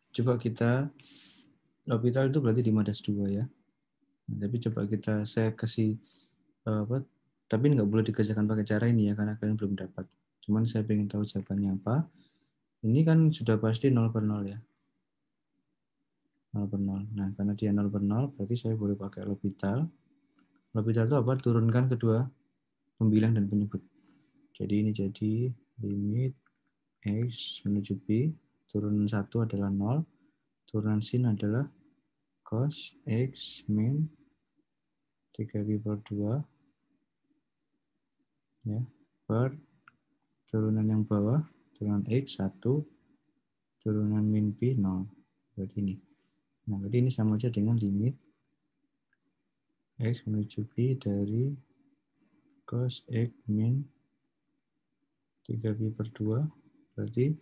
coba kita orbital itu berarti di madas 2 ya. Nah, tapi coba kita saya kasih eh, apa tapi nggak boleh dikerjakan pakai cara ini ya karena kalian belum dapat. Cuman saya ingin tahu jawabannya apa. Ini kan sudah pasti 0 per 0 ya. 0 per 0. Nah, karena dia 0 per 0, berarti saya boleh pakai L'Hopital. L'Hopital itu apa? Turunkan kedua pembilang dan penyebut. Jadi ini jadi limit X menuju B, turunan 1 adalah 0, turunan sin adalah cos X min 3B per 2 ya, per turunan yang bawah, turunan X 1, turunan min B 0. Berarti ini. Nah, jadi ini sama aja dengan limit X menuju B dari cos X min 3B per 2. Berarti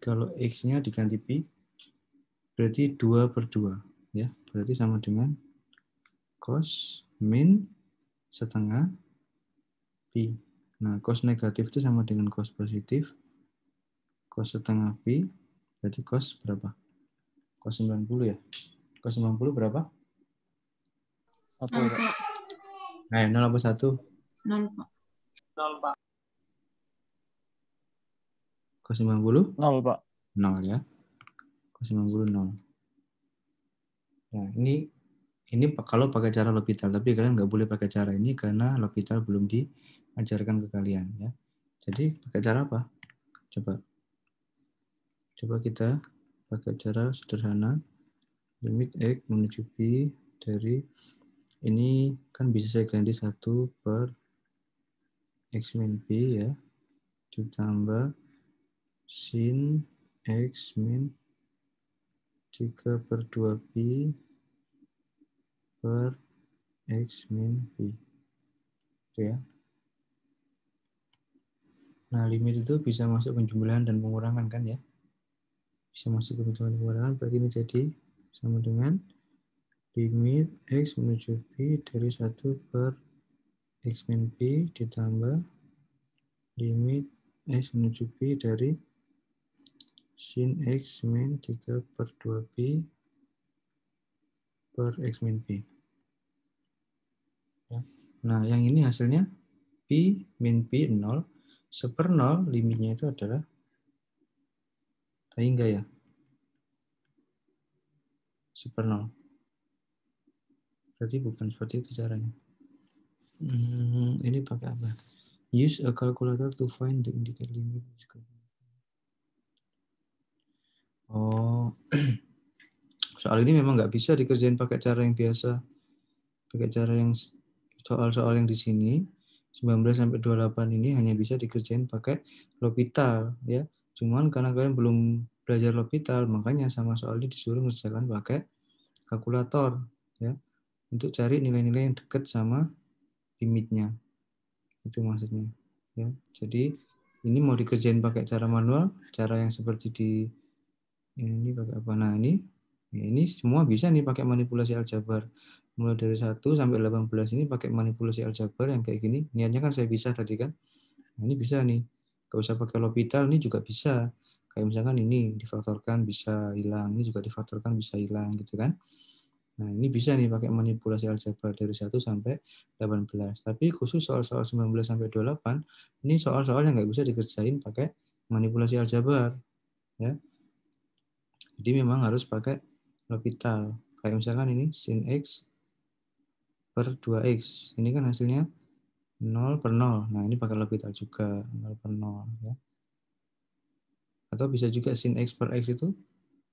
kalau X-nya diganti B, berarti 2 per 2. Ya, berarti sama dengan cos min setengah P. Nah, cos negatif itu sama dengan cos positif. Cos setengah P, berarti cos berapa? Kos 90 ya? Kos 90 berapa? Satu. Nah, 0 ya, apa 1? 0, Pak. 0, Pak. Kos 90? 0, Pak. 0 ya. Kos 90 0. Nah, ini ini kalau pakai cara L'Hopital, tapi kalian nggak boleh pakai cara ini karena L'Hopital belum diajarkan ke kalian ya. Jadi pakai cara apa? Coba. Coba kita pakai cara sederhana limit X menuju B dari ini kan bisa saya ganti satu per X min B ya ditambah sin X min 3 per 2B per X min B gitu ya Nah, limit itu bisa masuk penjumlahan dan pengurangan kan ya bisa masuk ke bentangan kekurangan berarti ini jadi sama dengan limit X menuju B dari 1 per X min B ditambah limit X menuju B dari sin X min 3 per 2B per X min B. Ya. Nah, yang ini hasilnya P min B 0. Seper 0 limitnya itu adalah tapi enggak ya? Super nol. Berarti bukan seperti itu caranya. Hmm, ini pakai apa? Use a calculator to find the indicator limit. Oh, soal ini memang nggak bisa dikerjain pakai cara yang biasa, pakai cara yang soal-soal yang di sini 19 sampai 28 ini hanya bisa dikerjain pakai L'Hopital ya. Cuman karena kalian belum belajar L'Hopital, makanya sama soalnya disuruh mengerjakan pakai kalkulator ya untuk cari nilai-nilai yang dekat sama limitnya. Itu maksudnya ya. Jadi ini mau dikerjain pakai cara manual, cara yang seperti di ini pakai apa nah ini ya, ini semua bisa nih pakai manipulasi aljabar mulai dari 1 sampai 18 ini pakai manipulasi aljabar yang kayak gini niatnya kan saya bisa tadi kan nah, ini bisa nih Gak usah pakai Lopital ini juga bisa kayak misalkan ini difaktorkan bisa hilang ini juga difaktorkan bisa hilang gitu kan nah ini bisa nih pakai manipulasi aljabar dari 1 sampai 18 tapi khusus soal-soal 19 sampai 28 ini soal-soal yang nggak bisa dikerjain pakai manipulasi aljabar ya jadi memang harus pakai Lopital kayak misalkan ini sin x per 2x ini kan hasilnya 0 per 0. Nah, ini pakai L'Hopital juga, 0 per 0. Ya. Atau bisa juga sin x per x itu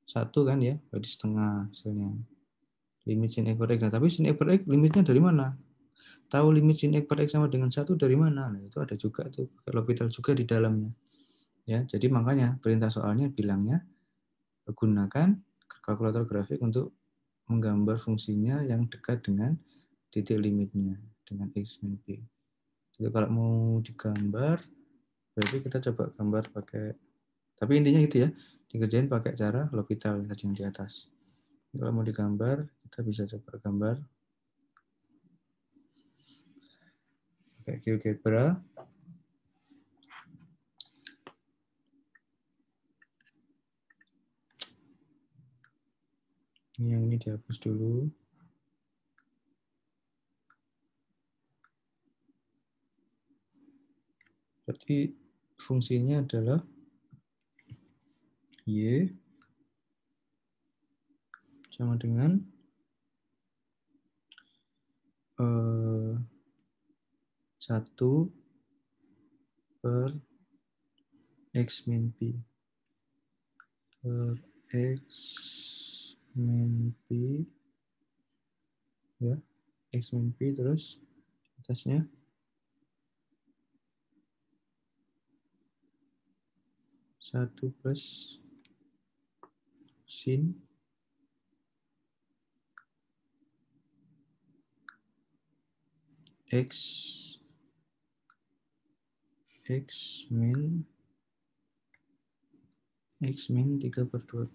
satu kan ya, berarti setengah hasilnya. Limit sin x per x. Nah, tapi sin x per x limitnya dari mana? Tahu limit sin x per x sama dengan satu dari mana? Nah, itu ada juga tuh pakai L'Hopital juga di dalamnya. Ya, jadi makanya perintah soalnya bilangnya gunakan kalkulator grafik untuk menggambar fungsinya yang dekat dengan titik limitnya dengan x min b. Jadi kalau mau digambar, berarti kita coba gambar pakai, tapi intinya gitu ya, dikerjain pakai cara L'Hopital tadi yang di atas. Kalau mau digambar, kita bisa coba gambar pakai GeoGebra. Yang ini dihapus dulu. Berarti fungsinya adalah Y sama dengan eh, satu 1 per X min P per X min P ya X min P terus atasnya 1 plus sin x x min x min 3 per 2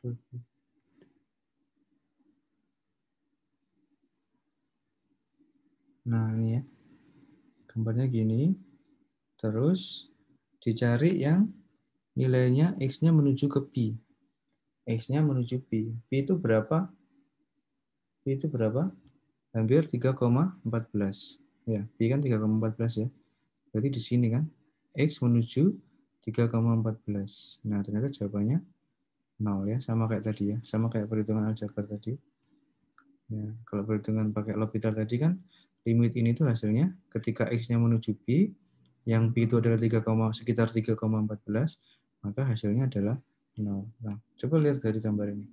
per nah ini ya gambarnya gini. Terus dicari yang nilainya X-nya menuju ke Pi. X-nya menuju Pi. Pi itu berapa? Pi itu berapa? Hampir 3,14. Ya, Pi kan 3,14 ya. Berarti di sini kan. X menuju 3,14. Nah, ternyata jawabannya 0 ya. Sama kayak tadi ya. Sama kayak perhitungan aljabar tadi. Ya, kalau perhitungan pakai L'Hopital tadi kan limit ini tuh hasilnya ketika x-nya menuju b, yang b itu adalah 3, sekitar 3,14, maka hasilnya adalah 0. Nah, coba lihat dari gambar ini.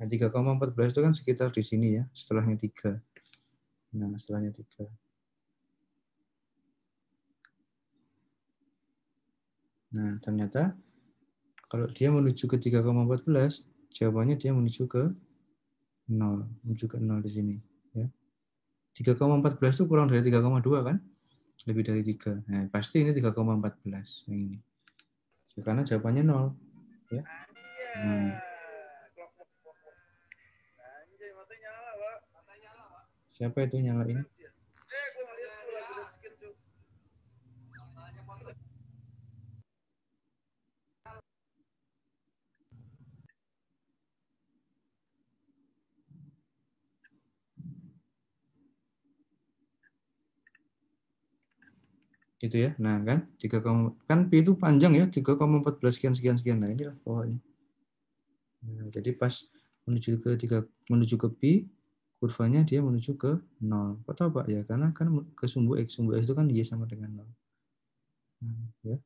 Nah, 3,14 itu kan sekitar di sini ya, setelahnya 3. Nah, setelahnya 3. Nah, ternyata kalau dia menuju ke 3,14, jawabannya dia menuju ke 0, menuju ke 0 di sini. Ya. 3,14 itu kurang dari 3,2 kan? Lebih dari 3. Nah, pasti ini 3,14 yang ini. karena jawabannya 0. Ya. Hmm. Siapa itu nyalain? gitu ya. Nah kan 3, kan pi itu panjang ya 3,14 sekian sekian sekian. Nah inilah pokoknya. Nah, jadi pas menuju ke 3 menuju ke pi kurvanya dia menuju ke 0. Kok tahu Pak ya? Karena kan ke sumbu x sumbu x itu kan y sama dengan 0. Nah, ya.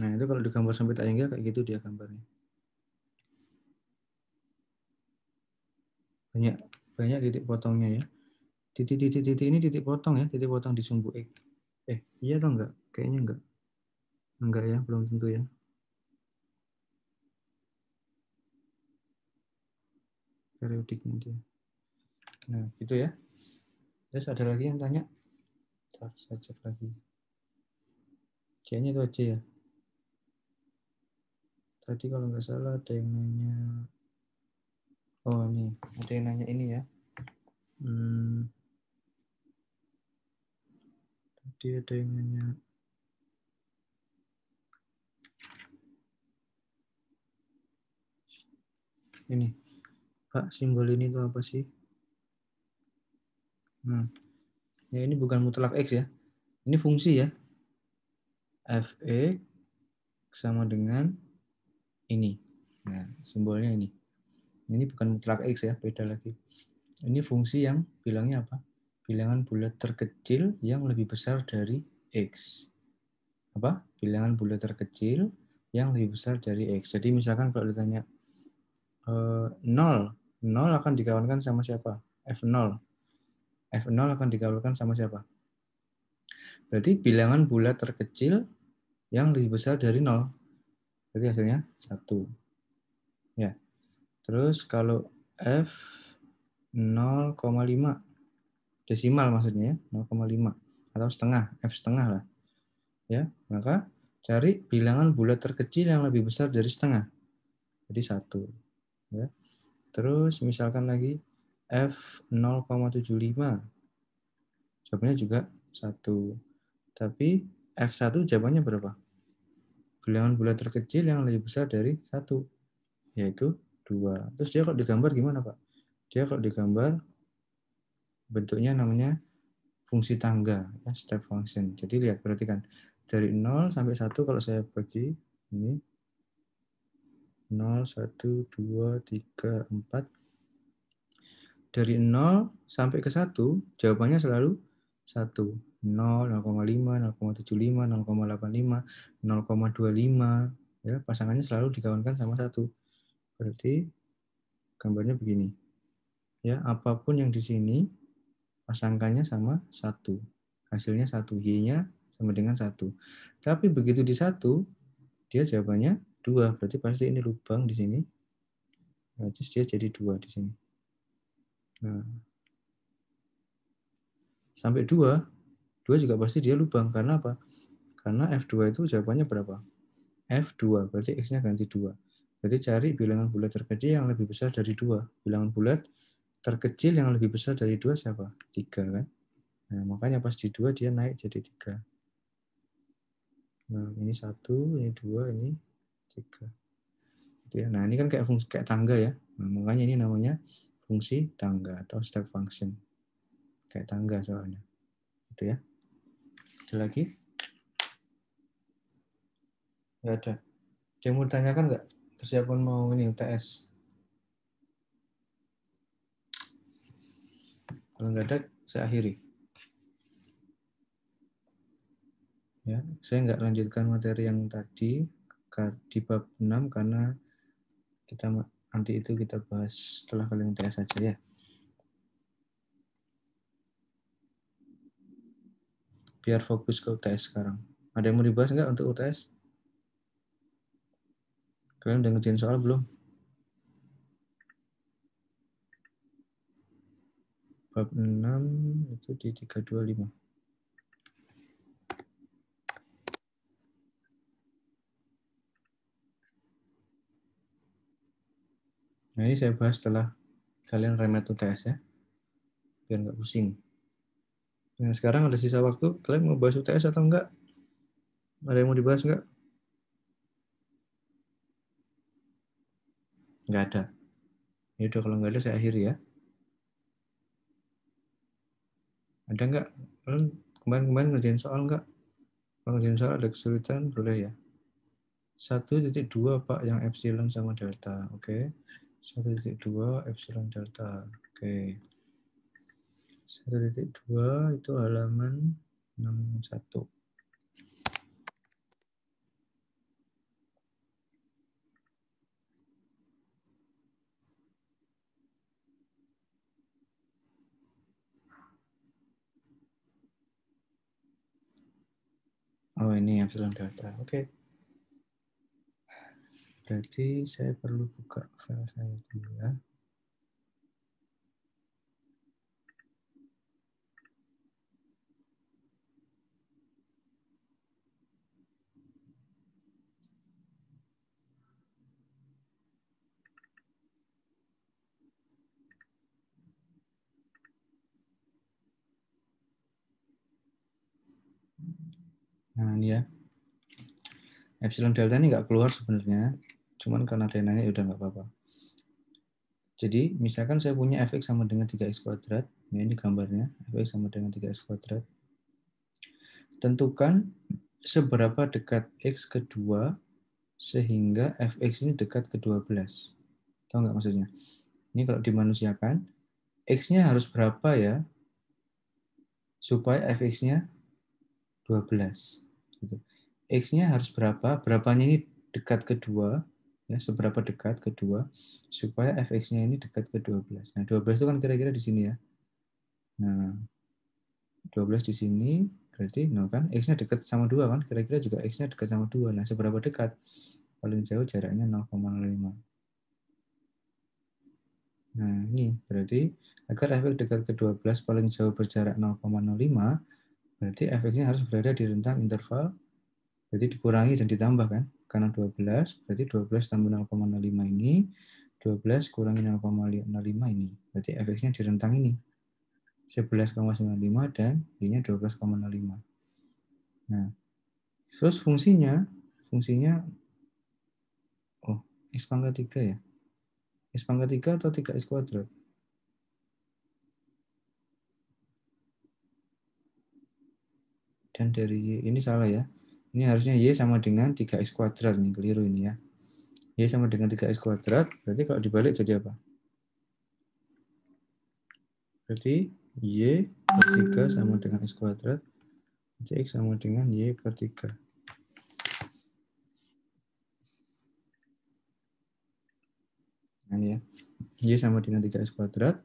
Nah, itu kalau digambar sampai tak hingga kayak gitu dia gambarnya. banyak banyak titik potongnya ya titik titik titik ini titik potong ya titik potong di sumbu x eh iya atau enggak kayaknya enggak enggak ya belum tentu ya periodiknya dia nah gitu ya terus ada lagi yang tanya Bentar, saya cek lagi kayaknya itu aja ya tadi kalau nggak salah ada yang nanya Oh ini ada yang nanya ini ya. Hmm. Tadi ada yang nanya. Ini, Pak, simbol ini itu apa sih? Nah, ya ini bukan mutlak X ya. Ini fungsi ya. Fx sama dengan ini. Nah, simbolnya ini. Ini bukan mutlak X ya, beda lagi. Ini fungsi yang bilangnya apa? Bilangan bulat terkecil yang lebih besar dari X. Apa? Bilangan bulat terkecil yang lebih besar dari X. Jadi misalkan kalau ditanya e, 0, 0 akan dikawankan sama siapa? F0. F0 akan dikawankan sama siapa? Berarti bilangan bulat terkecil yang lebih besar dari 0. Jadi hasilnya 1. Terus kalau F 0,5 desimal maksudnya ya, 0,5 atau setengah, F setengah lah. Ya, maka cari bilangan bulat terkecil yang lebih besar dari setengah. Jadi satu. Ya. Terus misalkan lagi F 0,75. Jawabannya juga satu. Tapi F1 jawabannya berapa? Bilangan bulat terkecil yang lebih besar dari satu, yaitu dua. Terus dia kalau digambar gimana Pak? Dia kalau digambar bentuknya namanya fungsi tangga, ya, step function. Jadi lihat, perhatikan. Dari 0 sampai 1 kalau saya bagi, ini 0, 1, 2, 3, 4. Dari 0 sampai ke 1, jawabannya selalu 1. 0, 0,5, 0,75, 0,85, 0,25. Ya, pasangannya selalu dikawankan sama 1 Berarti gambarnya begini. Ya, apapun yang di sini pasangkannya sama satu. Hasilnya satu y-nya sama dengan satu. Tapi begitu di satu, dia jawabannya dua. Berarti pasti ini lubang di sini. Berarti nah, dia jadi dua di sini. Nah, sampai dua, dua juga pasti dia lubang. Karena apa? Karena F2 itu jawabannya berapa? F2, berarti X-nya ganti dua jadi cari bilangan bulat terkecil yang lebih besar dari dua. Bilangan bulat terkecil yang lebih besar dari dua siapa? Tiga kan? Nah, makanya pas di dua dia naik jadi tiga. Nah, ini satu, ini dua, ini tiga. Gitu ya. Nah, ini kan kayak fungsi kayak tangga ya. Nah, makanya ini namanya fungsi tangga atau step function. Kayak tangga soalnya. Gitu ya. Ada lagi? Gak ada. Dia mau ditanyakan nggak? Persiapan mau ini UTS. Kalau nggak ada, saya akhiri. Ya, saya nggak lanjutkan materi yang tadi di bab 6 karena kita nanti itu kita bahas setelah kalian UTS saja ya. Biar fokus ke UTS sekarang. Ada yang mau dibahas nggak untuk UTS? Kalian udah ngerjain soal belum? Bab 6 itu di 325. Nah ini saya bahas setelah kalian remet UTS ya. Biar nggak pusing. Nah, sekarang ada sisa waktu, kalian mau bahas UTS atau enggak? Ada yang mau dibahas enggak? Nggak ada. Ya udah kalau nggak ada saya akhiri ya. Ada nggak? Kemarin-kemarin ngerjain soal nggak? Kalau ngerjain soal ada kesulitan, boleh ya. satu dua Pak yang epsilon sama delta. Oke. satu Okay. dua epsilon delta. Oke. satu Okay. dua itu halaman satu epsilon delta. Oke. Okay. Berarti saya perlu buka file saya dulu ya. Nah, ini ya. Epsilon delta ini nggak keluar sebenarnya, cuman karena nanya ya udah nggak apa-apa. Jadi misalkan saya punya fx sama dengan 3x kuadrat, ya ini gambarnya, fx sama dengan 3x kuadrat. Tentukan seberapa dekat x kedua sehingga fx ini dekat ke 12. Tahu nggak maksudnya? Ini kalau dimanusiakan, x-nya harus berapa ya supaya fx-nya 12. X-nya harus berapa, berapanya ini dekat ke 2, ya, seberapa dekat ke 2, supaya fx-nya ini dekat ke 12. Nah, 12 itu kan kira-kira di sini ya. Nah, 12 di sini, berarti nol nah, kan, x-nya dekat sama 2 kan, kira-kira juga x-nya dekat sama 2. Nah, seberapa dekat? Paling jauh jaraknya 0,05. Nah, ini berarti agar efek dekat ke 12 paling jauh berjarak 0,05, berarti fx-nya harus berada di rentang interval Berarti dikurangi dan ditambah kan? Karena 12, berarti 12 tambah 0,05 ini, 12 kurangi 0,05 ini. Berarti fx-nya di rentang ini. 11,95 dan y-nya 12,05. Nah, terus fungsinya, fungsinya, oh, x pangkat 3 ya? X pangkat 3 atau 3x kuadrat? Dan dari y, ini salah ya. Ini harusnya Y sama dengan 3X kuadrat. Ini keliru ini ya. Y sama dengan 3X kuadrat. Berarti kalau dibalik jadi apa? Berarti Y per 3 sama dengan X kuadrat. Berarti X sama dengan Y per 3. Nah, ini ya. Y sama dengan 3X kuadrat.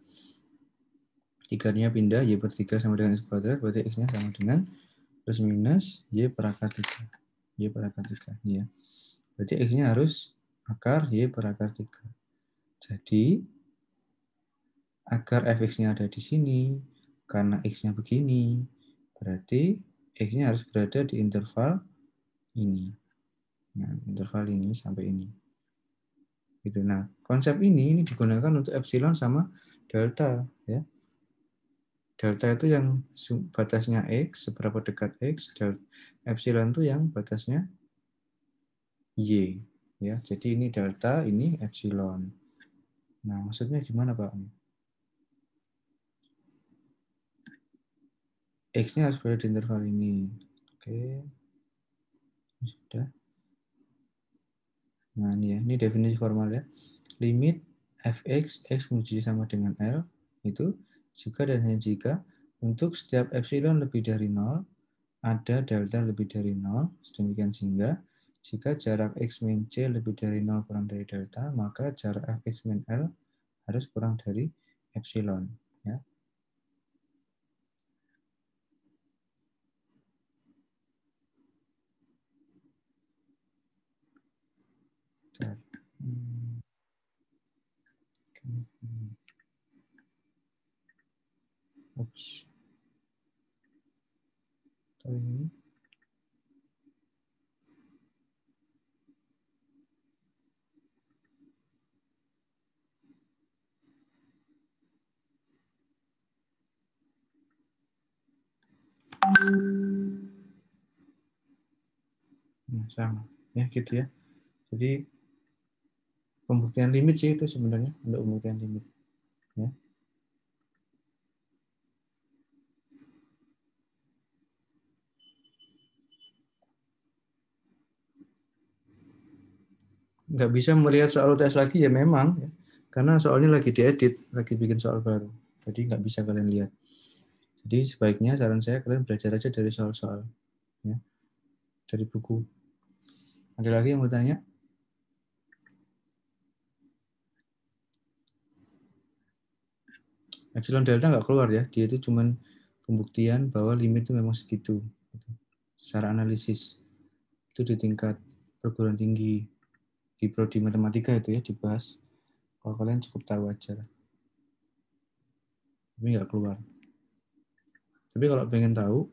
Tiganya pindah, Y per 3 sama dengan X kuadrat. Berarti X-nya sama dengan plus minus Y per akar 3. Y akar 3. Ini ya. Berarti X-nya harus akar Y per akar 3. Jadi, akar fx-nya ada di sini, karena x-nya begini, berarti x-nya harus berada di interval ini. Nah, interval ini sampai ini. Gitu. Nah, konsep ini ini digunakan untuk epsilon sama delta, ya. Delta itu yang batasnya X, seberapa dekat X, delta, epsilon itu yang batasnya Y. ya. Jadi ini delta, ini epsilon. Nah, maksudnya gimana Pak? X-nya harus berada di interval ini. Oke. sudah. Nah, ini ya. Ini definisi formal ya. Limit fx, x menuju sama dengan L, itu jika dan hanya jika untuk setiap epsilon lebih dari nol ada delta lebih dari nol sedemikian sehingga jika jarak X min C lebih dari nol kurang dari delta, maka jarak F X min L harus kurang dari epsilon. Oops. Sorry. Nah, sama ya gitu ya. Jadi pembuktian limit sih itu sebenarnya untuk pembuktian limit. nggak bisa melihat soal UTS lagi ya memang ya. karena soalnya lagi diedit lagi bikin soal baru jadi nggak bisa kalian lihat jadi sebaiknya saran saya kalian belajar aja dari soal-soal ya dari buku ada lagi yang mau tanya epsilon delta nggak keluar ya dia itu cuman pembuktian bahwa limit itu memang segitu gitu. secara analisis itu di tingkat perguruan tinggi di prodi matematika itu ya dibahas. Kalau kalian cukup tahu aja. Tapi nggak keluar. Tapi kalau pengen tahu,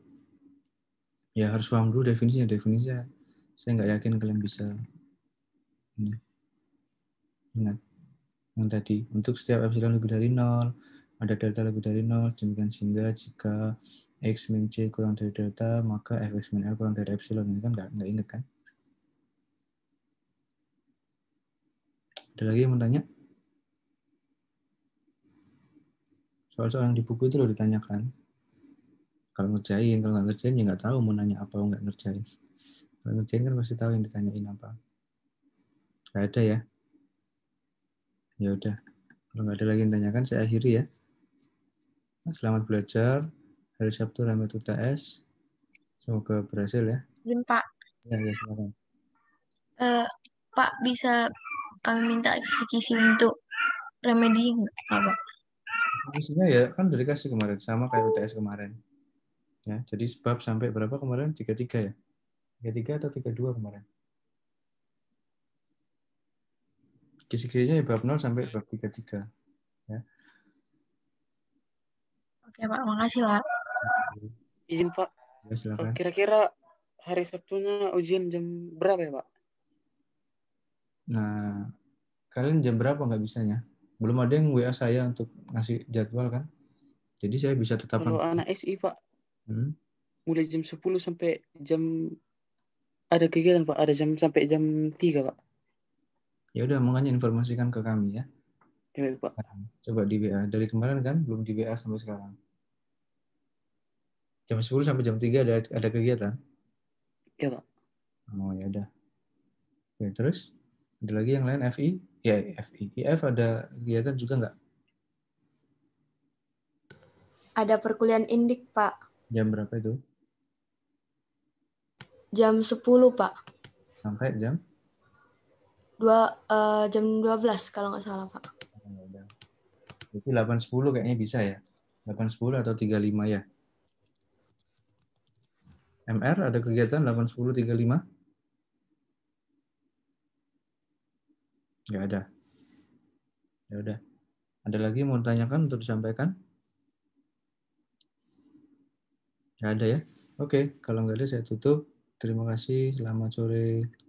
ya harus paham dulu definisinya. Definisinya saya nggak yakin kalian bisa ini. Ingat yang tadi untuk setiap epsilon lebih dari nol ada delta lebih dari nol demikian sehingga jika x min c kurang dari delta maka fx min l kurang dari epsilon ini kan nggak nggak inget kan Ada lagi yang mau tanya? Soal-soal yang di buku itu lo ditanyakan. Kalau ngerjain, kalau nggak ngerjain ya nggak tahu mau nanya apa, nggak ngerjain. Kalau ngerjain kan pasti tahu yang ditanyain apa. Gak ada ya? Ya udah. Kalau nggak ada lagi yang ditanyakan, saya akhiri ya. Selamat belajar. Hari Sabtu Ramet UTS. Semoga berhasil ya. Zin Pak. Ya, ya silakan. Uh, Pak bisa kami minta kisi-kisi untuk remedi apa? Kisinya ya kan dari dikasih kemarin sama kayak UTS kemarin. Ya, jadi sebab sampai berapa kemarin? 33 ya. 33 atau 32 kemarin? Kisi-kisinya ya bab 0 sampai bab 33. Ya. Oke, Pak. Makasih, Pak. Izin, Pak. Ya, silakan. Kira-kira hari Sabtunya ujian jam berapa ya, Pak? Nah, kalian jam berapa nggak bisanya? Belum ada yang WA saya untuk ngasih jadwal kan? Jadi saya bisa tetap. Kalau anak SI pak, hmm? mulai jam 10 sampai jam ada kegiatan pak, ada jam sampai jam 3 pak. Ya udah makanya informasikan ke kami ya. Ya pak. Coba di WA dari kemarin kan belum di WA sampai sekarang. Jam 10 sampai jam 3 ada ada kegiatan? Ya pak. Oh ya udah. Ya terus? Ada lagi yang lain FI? Ya, FI. IF ada kegiatan juga nggak? Ada perkuliahan indik, Pak. Jam berapa itu? Jam 10, Pak. Sampai jam? Dua, uh, jam 12 kalau nggak salah, Pak. Jadi 8.10 kayaknya bisa ya? 8.10 atau 35 ya? MR ada kegiatan 8.10, 35? Nggak ada. Ya udah. Ada lagi mau tanyakan untuk disampaikan? Nggak ada ya? Oke, kalau nggak ada saya tutup. Terima kasih. Selamat sore.